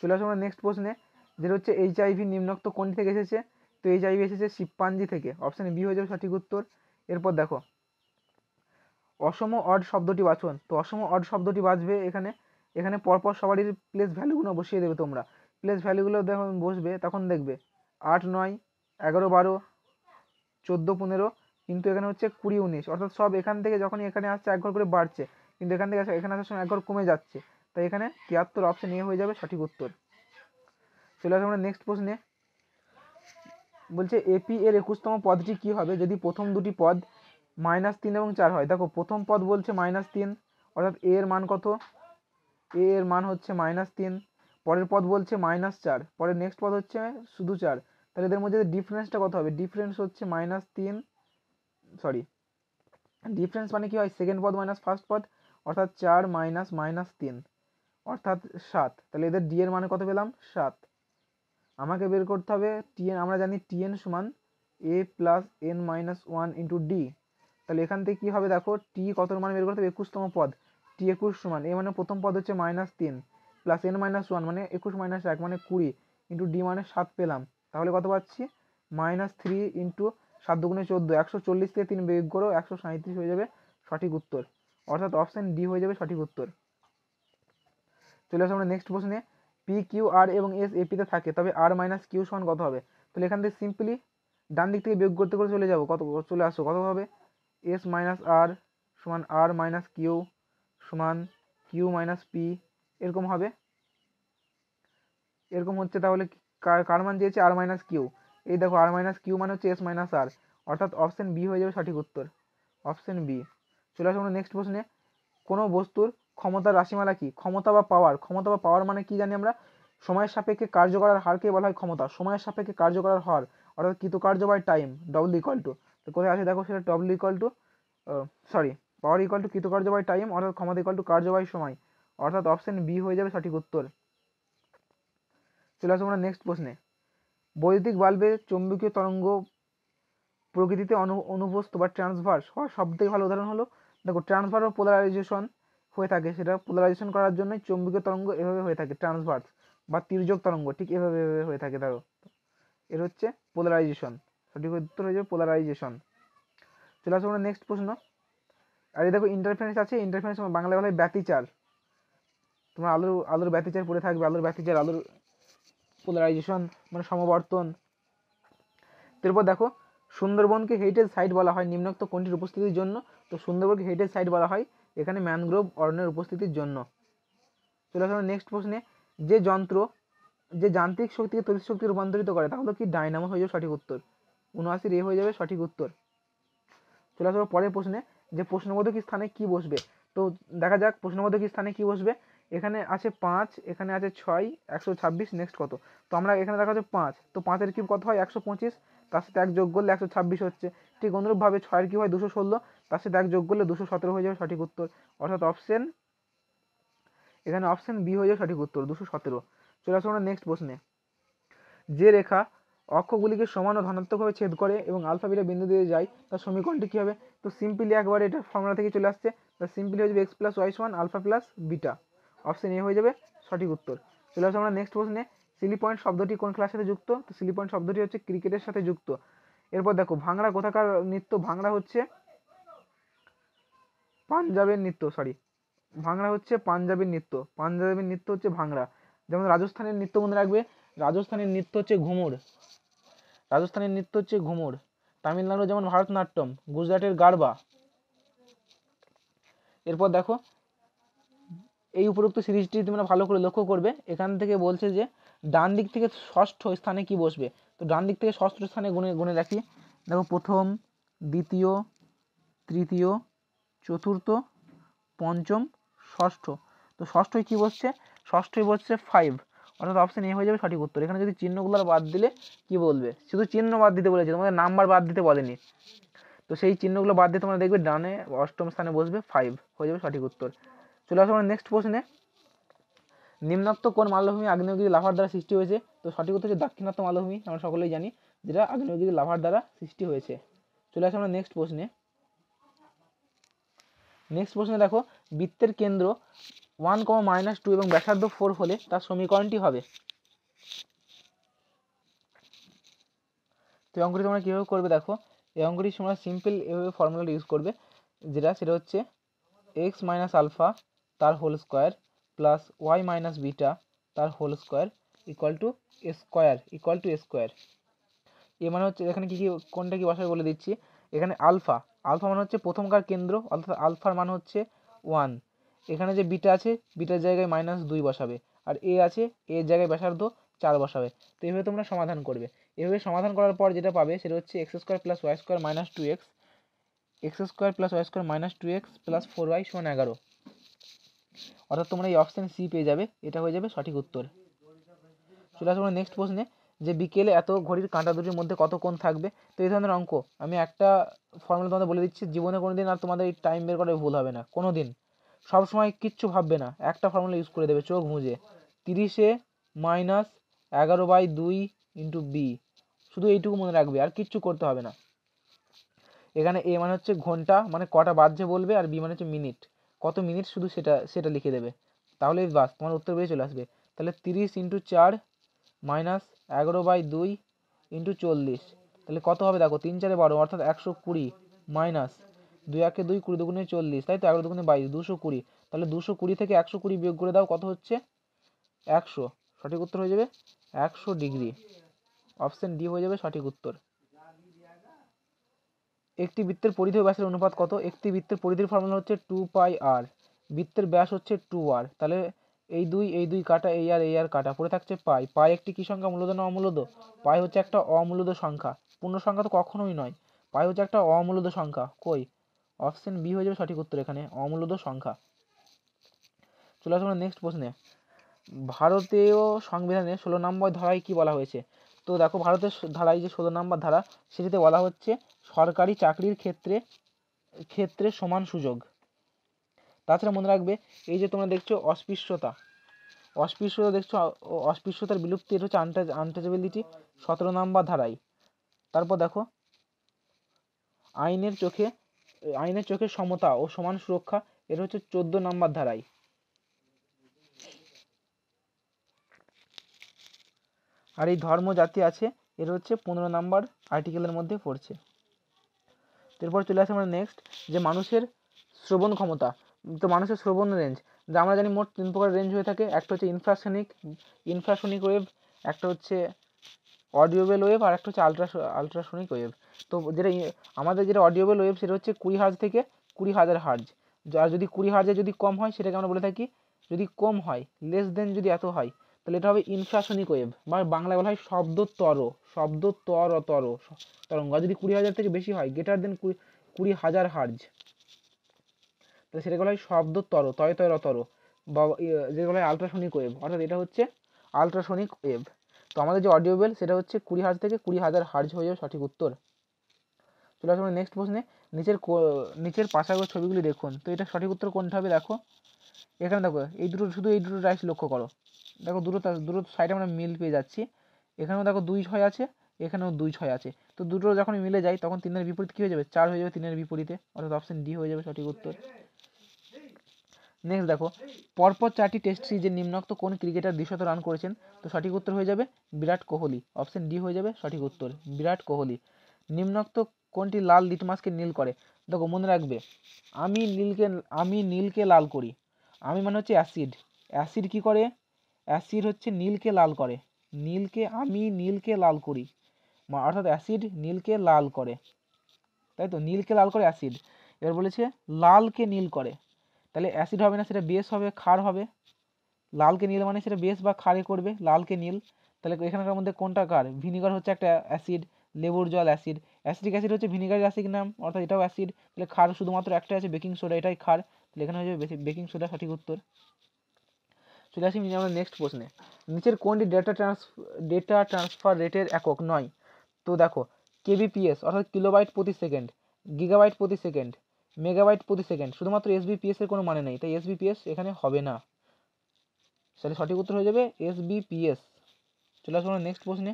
চলে আসো আমরা নেক্সট প্রশ্নে যেটা হচ্ছে এইচআইভি নিম্নোক্ত কোনটি থেকে এসেছে তো এই জাইভ এসেছে শিপ্পাঞ্জি থেকে অপশন বি হয়ে যাবে সঠিক উত্তর এরপর দেখো অসম অড শব্দটি বাছুন তো অসম অড শব্দটি বাঁচবে এখানে এখানে পরপর সবারই প্লেস ভ্যালুগুলো বসিয়ে দেবে তোমরা প্লেস ভ্যালুগুলো দেখো বসবে তখন দেখবে আট নয় এগারো বারো চোদ্দো পনেরো কিন্তু এখানে হচ্ছে কুড়ি উনিশ অর্থাৎ সব এখান থেকে যখনই এখানে আসছে এক ঘর করে বাড়ছে কিন্তু এখান থেকে এখানে আসার সময় এক ঘর কমে যাচ্ছে তাই এখানে তিয়াত্তর অপশন এ হয়ে যাবে সঠিক উত্তর চলে আসো আমরা নেক্সট প্রশ্নে বলছে এপি এর একুশতম পদটি কি হবে যদি প্রথম দুটি পদ মাইনাস তিন এবং চার হয় দেখো প্রথম পদ বলছে মাইনাস তিন অর্থাৎ এ এর মান কত এ এর মান হচ্ছে মাইনাস তিন পরের পদ বলছে মাইনাস চার পরের নেক্সট পদ হচ্ছে শুধু চার তাহলে এদের মধ্যে ডিফারেন্সটা কত হবে ডিফারেন্স হচ্ছে মাইনাস তিন সরি ডিফারেন্স মানে কি হয় সেকেন্ড পদ মাইনাস ফার্স্ট পদ অর্থাৎ চার মাইনাস মাইনাস তিন অর্থাৎ সাত তাহলে এদের ডি এর মানে কত পেলাম সাত আমাকে বের করতে হবে টিএন আমরা জানি টিএন সমান A plus N minus one into D তাহলে এখান থেকে কী হবে দেখো টি কতর মান বের করতে হবে একুশতম পদ টি একুশ সমান এ মানে প্রথম পদ হচ্ছে মাইনাস তিন প্লাস এন মাইনাস ওয়ান মানে একুশ মাইনাস এক মানে কুড়ি ইন্টু ডি মানে সাত পেলাম তাহলে কত পাচ্ছি মাইনাস থ্রি ইন্টু সাত দুগুণে চোদ্দো একশো চল্লিশ থেকে তিন বেগ করো একশো সাঁত্রিশ হয়ে যাবে সঠিক উত্তর অর্থাৎ অপশান ডি হয়ে যাবে সঠিক উত্তর চলে আসো আমরা নেক্সট প্রশ্নে পি কিউ আর এবং এস এপিতে থাকে তবে আর মাইনাস কিউ সমান কত হবে তাহলে এখান থেকে সিম্পলি ডান দিক থেকে বিয়োগ করতে করে চলে যাবো কত চলে আসো কত হবে এস মাইনাস আর সমান আর মাইনাস কিউ সমান কিউ মাইনাস পি এরকম হবে এরকম হচ্ছে তাহলে কার মান দিয়েছে আর মাইনাস কিউ এই দেখো আর মাইনাস কিউ মানে হচ্ছে এস মাইনাস আর অর্থাৎ অপশান বি হয়ে যাবে সঠিক উত্তর অপশন বি চলে আসো আমরা নেক্সট প্রশ্নে কোনো বস্তুর ক্ষমতার রাশিমালা কি ক্ষমতা বা পাওয়ার ক্ষমতা বা পাওয়ার মানে কি জানি আমরা সময়ের সাপেক্ষে কার্য করার হারকে বলা হয় ক্ষমতা সময়ের সাপেক্ষে কার্য করার হার অর্থাৎ কৃতকার্য by time W equal to তো কোথায় আছে দেখো সেটা W equal to sorry power equal to কৃতকার্য বাই টাইম অর্থাৎ ক্ষমতা ইকুয়াল টু কার্য বাই সময় অর্থাৎ অপশন বি হয়ে যাবে সঠিক উত্তর চলে আসবো আমরা নেক্সট প্রশ্নে বৈদ্যুতিক বাল্বে চৌম্বকীয় তরঙ্গ প্রকৃতিতে অনু অনুপস্থ বা ট্রান্সভার্স হওয়ার সব থেকে ভালো উদাহরণ হলো দেখো ট্রান্সভার ও পোলারাইজেশন হয়ে থাকে সেটা পোলারাইজেশন করার জন্য চৌম্বকীয় তরঙ্গ এভাবে হয়ে থাকে ট্রান্সভার্স বা তির্যক তরঙ্গ ঠিক এভাবে এভাবে হয়ে থাকে ধরো এর হচ্ছে পোলারাইজেশন সঠিক উত্তর হয়ে যাবে পোলারাইজেশন চলে আসবো নেক্সট প্রশ্ন আর দেখো ইন্টারফারেন্স আছে ইন্টারফারেন্স বাংলা বলে ব্যতিচার তোমার আলোর আলোর ব্যতিচার পড়ে থাকবে আলোর ব্যতিচার আলোর পোলারাইজেশন মানে সমবর্তন তারপর দেখো সুন্দরবনকে হেরিটেজ সাইট বলা হয় নিম্নোক্ত কোনটির উপস্থিতির জন্য তো সুন্দরবনকে হেরিটেজ সাইট বলা হয় এখানে ম্যানগ্রোভ অরণ্যের উপস্থিতির জন্য চলে আসলাম নেক্সট প্রশ্নে যে যন্ত্র যে যান্ত্রিক শক্তিকে তড়িৎ শক্তি রূপান্তরিত করে তা হলো কি ডায়নামো হয়ে যাবে সঠিক উত্তর উনআশির এ হয়ে যাবে সঠিক উত্তর চলে আসবো পরের প্রশ্নে যে প্রশ্নবোধক স্থানে কি বসবে তো দেখা যাক প্রশ্নবোধক স্থানে কি বসবে এখানে আছে পাঁচ এখানে আছে ছয় একশো ছাব্বিশ নেক্সট কত তো আমরা এখানে দেখা যাচ্ছে পাঁচ তো পাঁচের কিউব কত হয় একশো পঁচিশ তার সাথে এক যোগ করলে একশো ছাব্বিশ হচ্ছে ঠিক অনুরূপভাবে ছয়ের কি হয় দুশো ষোলো তার সাথে এক যোগ করলে দুশো সতেরো হয়ে যাবে সঠিক উত্তর অর্থাৎ অপশন এখানে অপশন বি হয়ে যাবে সঠিক উত্তর দুশো সতেরো চলে আসবো আমরা নেক্সট প্রশ্নে যে রেখা অক্ষগুলিকে সমান ও ধনাত্মকভাবে ছেদ করে এবং আলফা বিটা বিন্দু দিয়ে যায় তার সমীকরণটি কী হবে তো সিম্পলি একবারে এটা ফর্মুলা থেকে চলে আসছে তা সিম্পলি হয়ে যাবে এক্স প্লাস ওয়াই সমান alpha plus beta option A হয়ে যাবে সঠিক উত্তর চলে আসবো আমরা নেক্সট প্রশ্নে সিলি পয়েন্ট শব্দটি কোন খেলার সাথে যুক্ত তো সিলি পয়েন্ট শব্দটি হচ্ছে ক্রিকেটের সাথে যুক্ত এরপর দেখো ভাংড়া কোথাকার নৃত্য ভাংড়া হচ্ছে পাঞ্জাবের নৃত্য সরি ভাংড়া হচ্ছে পাঞ্জাবের নৃত্য পাঞ্জাবের নৃত্য হচ্ছে ভাংড়া যেমন রাজস্থানের নৃত্য মনে রাখবে রাজস্থানের নৃত্য হচ্ছে ঘুমোর রাজস্থানের নৃত্য হচ্ছে ঘুমোর তামিলনাড়ু যেমন ভারতনাট্যম গুজরাটের গারবা এরপর দেখো এই উপরোক্ত সিরিজটি তোমরা ভালো করে লক্ষ্য করবে এখান থেকে বলছে যে ডান দিক থেকে ষষ্ঠ স্থানে কি বসবে তো ডান দিক থেকে ষষ্ঠ স্থানে গুনে গুনে রাখি দেখো প্রথম দ্বিতীয় তৃতীয় চতুর্থ পঞ্চম ষষ্ঠ তো ষষ্ঠই কী বসছে ষষ্ঠই বসছে ফাইভ অর্থাৎ অপশান এ হয়ে যাবে সঠিক উত্তর এখানে যদি চিহ্নগুলো বাদ দিলে কি বলবে শুধু চিহ্ন বাদ দিতে বলেছে তোমাদের নাম্বার বাদ দিতে বলেনি তো সেই চিহ্নগুলো বাদ দিয়ে তোমরা দেখবে ডানে অষ্টম স্থানে বসবে ফাইভ হয়ে যাবে সঠিক উত্তর চলে আসো আমরা নেক্সট প্রশ্নে নিম্নাক্ত কোন মালভূমি আগ্নেয়গিরি লাভার দ্বারা সৃষ্টি হয়েছে তো সঠিক উত্তর হচ্ছে দাক্ষিণাত্য মালভূমি আমরা সকলেই জানি যেটা আগ্নেয়গিরি লাভার দ্বারা সৃষ্টি হয়েছে চলে আসি আমরা নেক্সট প্রশ্নে নেক্সট প্রশ্নে দেখো বৃত্তের কেন্দ্র ওয়ান কমা মাইনাস টু এবং ব্যাসার্ধ ফোর হলে তার সমীকরণটি হবে তো এই অঙ্কটি তোমরা কীভাবে করবে দেখো এই অঙ্কটি তোমরা সিম্পল এভাবে ফর্মুলাটা ইউজ করবে যেটা সেটা হচ্ছে এক্স মাইনাস আলফা তার whole square plus Y minus beta তার whole square equal to square equal to square A মানে হচ্ছে এখানে কী কী কোনটা কী বসায় বলে দিচ্ছি এখানে আলফা আলফা মানে হচ্ছে প্রথমকার কেন্দ্র অর্থাৎ আলফার মান হচ্ছে ওয়ান এখানে যে বিটা আছে বিটার জায়গায় মাইনাস দুই বসাবে আর এ আছে এর জায়গায় ব্যাসার্ধ চার বসাবে তো এইভাবে তোমরা সমাধান করবে এভাবে সমাধান করার পর যেটা পাবে সেটা হচ্ছে X square plus Y square minus two X X square plus Y square minus two X plus four Y সমান এগারো অর্থাৎ তোমরা এই অপশান সি পেয়ে যাবে এটা হয়ে যাবে সঠিক উত্তর চলে আসবো নেক্সট প্রশ্নে যে বিকেলে এত ঘড়ির কাঁটা দুটির মধ্যে কতক্ষণ থাকবে তো এই ধরনের অঙ্ক আমি একটা ফর্মুলা তোমাদের বলে দিচ্ছি জীবনে কোনো দিন আর তোমাদের এই টাইম বের করে ভুল হবে না কোনো দিন সবসময় কিচ্ছু ভাববে না একটা ফর্মুলা ইউজ করে দেবে চোখ মুজে তিরিশে মাইনাস এগারো বাই দুই ইন্টু বি শুধু এইটুকু মনে রাখবে আর কিচ্ছু করতে হবে না এখানে এ মানে হচ্ছে ঘন্টা মানে কটা বাজছে বলবে আর বি মানে হচ্ছে মিনিট কত মিনিট শুধু সেটা সেটা লিখে দেবে তাহলে বাস তোমার উত্তর বেরিয়ে চলে আসবে তাহলে তিরিশ ইন্টু চার মাইনাস এগারো বাই দুই ইন্টু চল্লিশ তাহলে কত হবে দেখো তিন চারে বারো অর্থাৎ একশো কুড়ি মাইনাস দুই একে দুই কুড়ি দুগুণে চল্লিশ তাই তো এগারো দুগুণে বাইশ দুশো কুড়ি তাহলে দুশো কুড়ি থেকে একশো কুড়ি বিয়োগ করে দাও কত হচ্ছে একশো সঠিক উত্তর হয়ে যাবে একশো ডিগ্রি অপশান ডি হয়ে যাবে সঠিক উত্তর একটি বৃত্তের পরিধি ও ব্যাসের অনুপাত কত একটি বৃত্তের পরিধির ফর্মুলা হচ্ছে টু পাই আর বৃত্তের ব্যাস হচ্ছে টু আর তাহলে এই দুই এই দুই কাটা এই আর এই আর কাটা পড়ে থাকছে পাই পাই একটি কী সংখ্যা মূলদ না অমূলদ পাই হচ্ছে একটা অমূলদ সংখ্যা পূর্ণ সংখ্যা তো কখনোই নয় পাই হচ্ছে একটা অমূলদ সংখ্যা কই অপশন বি হয়ে যাবে সঠিক উত্তর এখানে অমূলদ সংখ্যা চলে আসবো নেক্সট প্রশ্নে ভারতীয় সংবিধানে ষোলো নম্বর ধারায় কি বলা হয়েছে তো দেখো ভারতের ধারায় যে ষোলো নম্বর ধারা সেটিতে বলা হচ্ছে সরকারি চাকরির ক্ষেত্রে ক্ষেত্রে সমান সুযোগ তাছাড়া মনে রাখবে এই যে তোমরা দেখছো অস্পৃশ্যতা অস্পৃশ্যতা দেখছো অস্পৃশ্যতার বিলুপ্তি এটা হচ্ছে আনটাচ আনটাচেবিলিটি সতেরো নম্বর ধারায় তারপর দেখো আইনের চোখে আইনের চোখে সমতা ও সমান সুরক্ষা এটা হচ্ছে চোদ্দো নম্বর ধারায় আর এই ধর্ম জাতি আছে এর হচ্ছে পনেরো নাম্বার আর্টিকেলের মধ্যে পড়ছে এরপর চলে আসে আমরা নেক্সট যে মানুষের শ্রবণ ক্ষমতা তো মানুষের শ্রবণ রেঞ্জ যা আমরা জানি মোট তিন প্রকার রেঞ্জ হয়ে থাকে একটা হচ্ছে ইনফ্রাসনিক ইনফ্রাসনিক ওয়েভ একটা হচ্ছে অডিওবেল ওয়েভ আর একটা হচ্ছে আলট্রা আলট্রাসনিক ওয়েভ তো যেটা আমাদের যেটা অডিওবেল ওয়েভ সেটা হচ্ছে কুড়ি হার্জ থেকে কুড়ি হাজার হার্জ আর যদি কুড়ি হাজার যদি কম হয় সেটাকে আমরা বলে থাকি যদি কম হয় লেস দেন যদি এত হয় তাহলে এটা হবে ইনফ্রাসনিক ওয়েভ বা বাংলায় বলা হয় শব্দ তর শব্দ তর তর তরঙ্গ যদি কুড়ি হাজার থেকে বেশি হয় গ্রেটার দেন কুড়ি হাজার হার্জ তাহলে সেটাকে বলা হয় শব্দ তর তয় তর তর বা যেটা বলা হয় আলট্রাসনিক ওয়েভ অর্থাৎ এটা হচ্ছে আলট্রাসনিক ওয়েভ তো আমাদের যে অডিও বেল সেটা হচ্ছে কুড়ি হাজার থেকে কুড়ি হাজার হার্জ হয়ে যাবে সঠিক উত্তর চলে আসবো নেক্সট প্রশ্নে নিচের নিচের পাশাগত ছবিগুলি দেখুন তো এটা সঠিক উত্তর কোনটা হবে দেখো এখানে দেখো এই দুটো শুধু এই দুটো রাইস লক্ষ্য করো দেখো দুটো দুটো সাইডে আমরা মিল পেয়ে যাচ্ছি এখানেও দেখো দুই ছয় আছে এখানেও দুই ছয় আছে তো দুটো যখন মিলে যায় তখন তিনের বিপরীত কী হয়ে যাবে চার হয়ে যাবে তিনের বিপরীতে অর্থাৎ অপশন ডি হয়ে যাবে সঠিক উত্তর নেক্সট দেখো পরপর চারটি টেস্ট সিরিজে নিম্নোক্ত কোন ক্রিকেটার দৃশ্যত রান করেছেন তো সঠিক উত্তর হয়ে যাবে বিরাট কোহলি অপশন ডি হয়ে যাবে সঠিক উত্তর বিরাট কোহলি নিম্নোক্ত কোনটি লাল লিটমাসকে নীল করে দেখো মনে রাখবে আমি নীলকে আমি নীলকে লাল করি আমি মানে হচ্ছে অ্যাসিড অ্যাসিড কি করে অ্যাসিড হচ্ছে নীলকে লাল করে নীলকে আমি নীলকে লাল করি অর্থাৎ অ্যাসিড নীলকে লাল করে তাই তো নীলকে লাল করে অ্যাসিড এবার বলেছে লালকে নীল করে তাহলে অ্যাসিড হবে না সেটা বেশ হবে ক্ষার হবে লালকে নীল মানে সেটা বেশ বা ক্ষারে করবে লালকে নীল তাহলে এখানকার মধ্যে কোনটা কার ভিনিগার হচ্ছে একটা অ্যাসিড লেবুর জল অ্যাসিড অ্যাসিডিক অ্যাসিড হচ্ছে ভিনিগারের অ্যাসিড নাম অর্থাৎ এটাও অ্যাসিড তাহলে ক্ষার শুধুমাত্র একটাই আছে বেকিং সোডা এটাই ক্ষার তাহলে এখানে হয়ে যাবে বেকিং সোডা সঠিক উত্তর চলে আসি আমরা নেক্সট প্রশ্নে নিচের কোনটি ডেটা ট্রান্স ডেটা ট্রান্সফার রেটের একক নয় তো দেখো কেবিপিএস অর্থাৎ কিলোবাইট প্রতি সেকেন্ড গিগাবাইট প্রতি সেকেন্ড মেগাবাইট প্রতি সেকেন্ড শুধুমাত্র এসবিপিএসের কোনো মানে নেই তাই এসবিপিএস এখানে হবে না তাহলে সঠিক উত্তর হয়ে যাবে এসবিপিএস চলে আসবো নেক্সট প্রশ্নে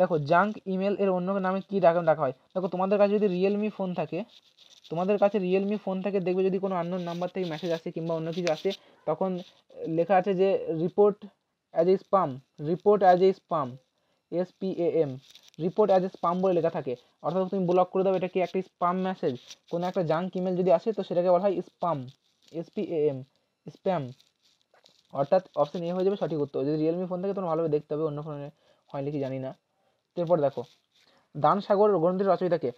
দেখো জাঙ্ক ইমেল এর অন্য নামে কী ডাকা ডাকা হয় দেখো তোমাদের কাছে যদি রিয়েলমি ফোন থাকে তোমাদের কাছে রিয়েলমি ফোন থাকে দেখবে যদি কোনো আননোন নাম্বার থেকে মেসেজ আসে কিংবা অন্য কিছু আসে তখন লেখা আছে যে report as a spam report as a spam S P A M report as a spam বলে লেখা থাকে অর্থাৎ তুমি ব্লক করে দেবে এটা কি একটা স্পাম মেসেজ কোনো একটা জাঙ্ক ইমেল যদি আসে তো সেটাকে বলা হয় spam S P A M spam অর্থাৎ অপশন এ হয়ে যাবে সঠিক উত্তর যদি রিয়েলমি ফোন থাকে তোমার ভালোভাবে দেখতে হবে অন্য ফোনে হয় কি জানি না তারপর এরপর দেখো দান সাগর গ্রন্থের রচয়িতাকে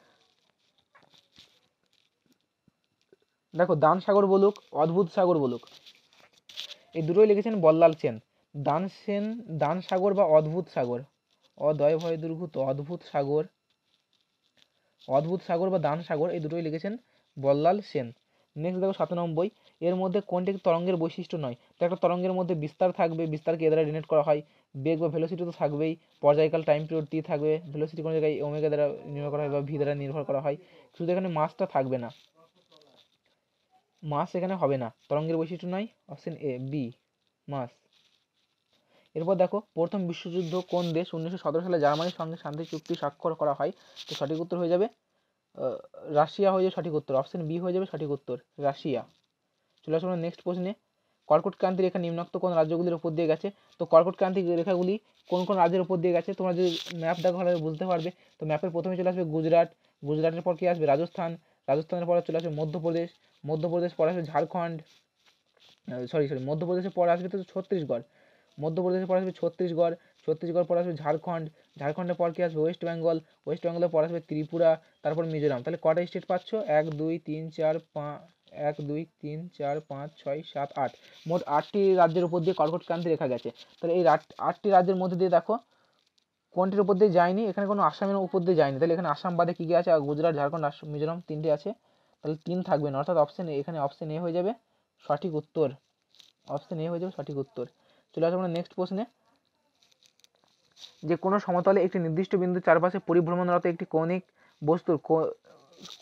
দেখো দান সাগর বলুক অদ্ভুত সাগর বলুক এই দুটোই লিখেছেন বল্লাল সেন দান সেন দান সাগর বা অদ্ভুত সাগর অদয় ভয় দুর্ভূত অদ্ভুত সাগর অদ্ভুত সাগর বা দান সাগর এই দুটোই লিখেছেন বল্লাল সেন নেক্সট দেখো সাতানব্বই এর মধ্যে কোনটি তরঙ্গের বৈশিষ্ট্য নয় তো একটা তরঙ্গের মধ্যে বিস্তার থাকবে বিস্তারকে এ দ্বারা ডিনেট করা হয় বেগ বা ভেলোসিটি তো থাকবেই পর্যায়কাল টাইম পিরিয়ড টি থাকবে ভেলোসিটি কোনো জায়গায় ওমেগা দ্বারা নির্ভর করা হয় বা ভি দ্বারা নির্ভর করা হয় শুধু এখানে মাছটা থাকবে না মাস এখানে হবে না তরঙ্গের বৈশিষ্ট্য নয় অপশন এ বি মাস এরপর দেখো প্রথম বিশ্বযুদ্ধ কোন দেশ উনিশশো সতেরো সালে জার্মানির সঙ্গে শান্তি চুক্তি স্বাক্ষর করা হয় তো সঠিক উত্তর হয়ে যাবে রাশিয়া হয়ে যাবে সঠিক উত্তর অপশন বি হয়ে যাবে সঠিক উত্তর রাশিয়া চলে আসবো নেক্সট প্রশ্নে কর্কট ক্রান্তি রেখা নিম্নোক্ত কোন রাজ্যগুলির উপর দিয়ে গেছে তো কর্কট ক্রান্তি রেখাগুলি কোন কোন রাজ্যের উপর দিয়ে গেছে তোমরা যদি ম্যাপ দেখো বুঝতে পারবে তো ম্যাপের প্রথমে চলে আসবে গুজরাট গুজরাটের পর কি আসবে রাজস্থান রাজস্থানের পরে চলে আসবে মধ্যপ্রদেশ মধ্যপ্রদেশ পরে আসবে ঝাড়খণ্ড সরি সরি মধ্যপ্রদেশের পরে আসবে তো ছত্তিশগড় মধ্যপ্রদেশের পর আসবে ছত্তিশগড় ছত্তিশগড় পরে আসবে ঝাড়খণ্ড ঝাড়খণ্ডের পর কি আসবে ওয়েস্ট বেঙ্গল ওয়েস্ট বেঙ্গলের পর আসবে ত্রিপুরা তারপর মিজোরাম তাহলে কটা স্টেট পাচ্ছ এক দুই তিন চার পাঁচ এক দুই তিন চার পাঁচ ছয় সাত আট মোট আটটি রাজ্যের উপর দিয়ে কর্কট ক্রান্তি রেখা গেছে তাহলে এই আটটি রাজ্যের মধ্যে দিয়ে দেখো কোনটির উপর দিয়ে যায়নি এখানে কোনো আসামের উপর দিয়ে যায়নি তাহলে এখানে আসাম বাদে কী কী আছে গুজরাট ঝাড়খণ্ড মিজোরাম তিনটে আছে তাহলে তিন থাকবে না অর্থাৎ অপশন এখানে অপশন এ হয়ে যাবে সঠিক উত্তর অপশন এ হয়ে যাবে সঠিক উত্তর চলে আসবো আমরা নেক্সট প্রশ্নে যে কোনো সমতলে একটি নির্দিষ্ট বিন্দু চারপাশে পরিভ্রমণরত একটি কৌণিক বস্তুর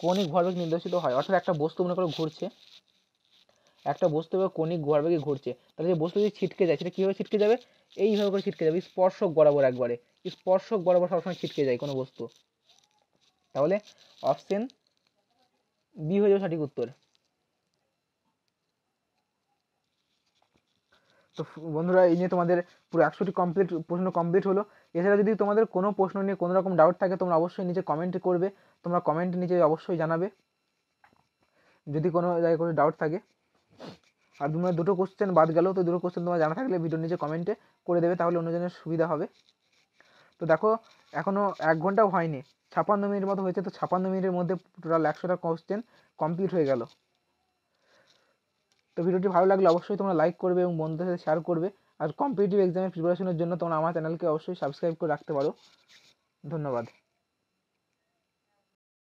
কৌণিক ভরবেগ নির্দেশিত হয় অর্থাৎ একটা বস্তু মনে করো ঘুরছে একটা বস্তু কৌণিক ভরবেগে ঘুরছে তাহলে যে বস্তু যদি ছিটকে যায় সেটা কীভাবে ছিটকে যাবে এইভাবে করে ছিটকে যাবে স্পর্শক বরাবর একবারে স্পর্শক বরাবর সবসময় ছিটকে যায় কোনো বস্তু তাহলে অপশন বি হয়ে যাবে সঠিক উত্তর তো বন্ধুরা এই নিয়ে তোমাদের পুরো একশোটি কমপ্লিট প্রশ্ন কমপ্লিট হলো এছাড়া যদি তোমাদের কোনো প্রশ্ন নিয়ে কোনো রকম ডাউট থাকে তোমরা অবশ্যই নিচে কমেন্ট করবে তোমরা কমেন্ট নিচে অবশ্যই জানাবে যদি কোনো জায়গায় কোনো ডাউট থাকে আর তোমার মানে দুটো কোশ্চেন বাদ গেলেও তো দুটো কোশ্চেন তোমার জানা থাকলে ভিডিও নিচে কমেন্টে করে দেবে তাহলে অন্যজনের সুবিধা হবে তো দেখো এখনও এক ঘন্টাও হয়নি ছাপান্ন মিনিট মতো হয়েছে তো ছাপান্ন মিনিটের মধ্যে টোটাল একশোটা কোশ্চেন কমপ্লিট হয়ে গেল তো ভিডিওটি ভালো লাগলে অবশ্যই তোমরা লাইক করবে এবং বন্ধুদের সাথে শেয়ার করবে আর কম্পিটিটিভ এক্সামের প্রিপারেশনের জন্য তোমরা আমার চ্যানেলকে অবশ্যই সাবস্ক্রাইব করে রাখতে পারো ধন্যবাদ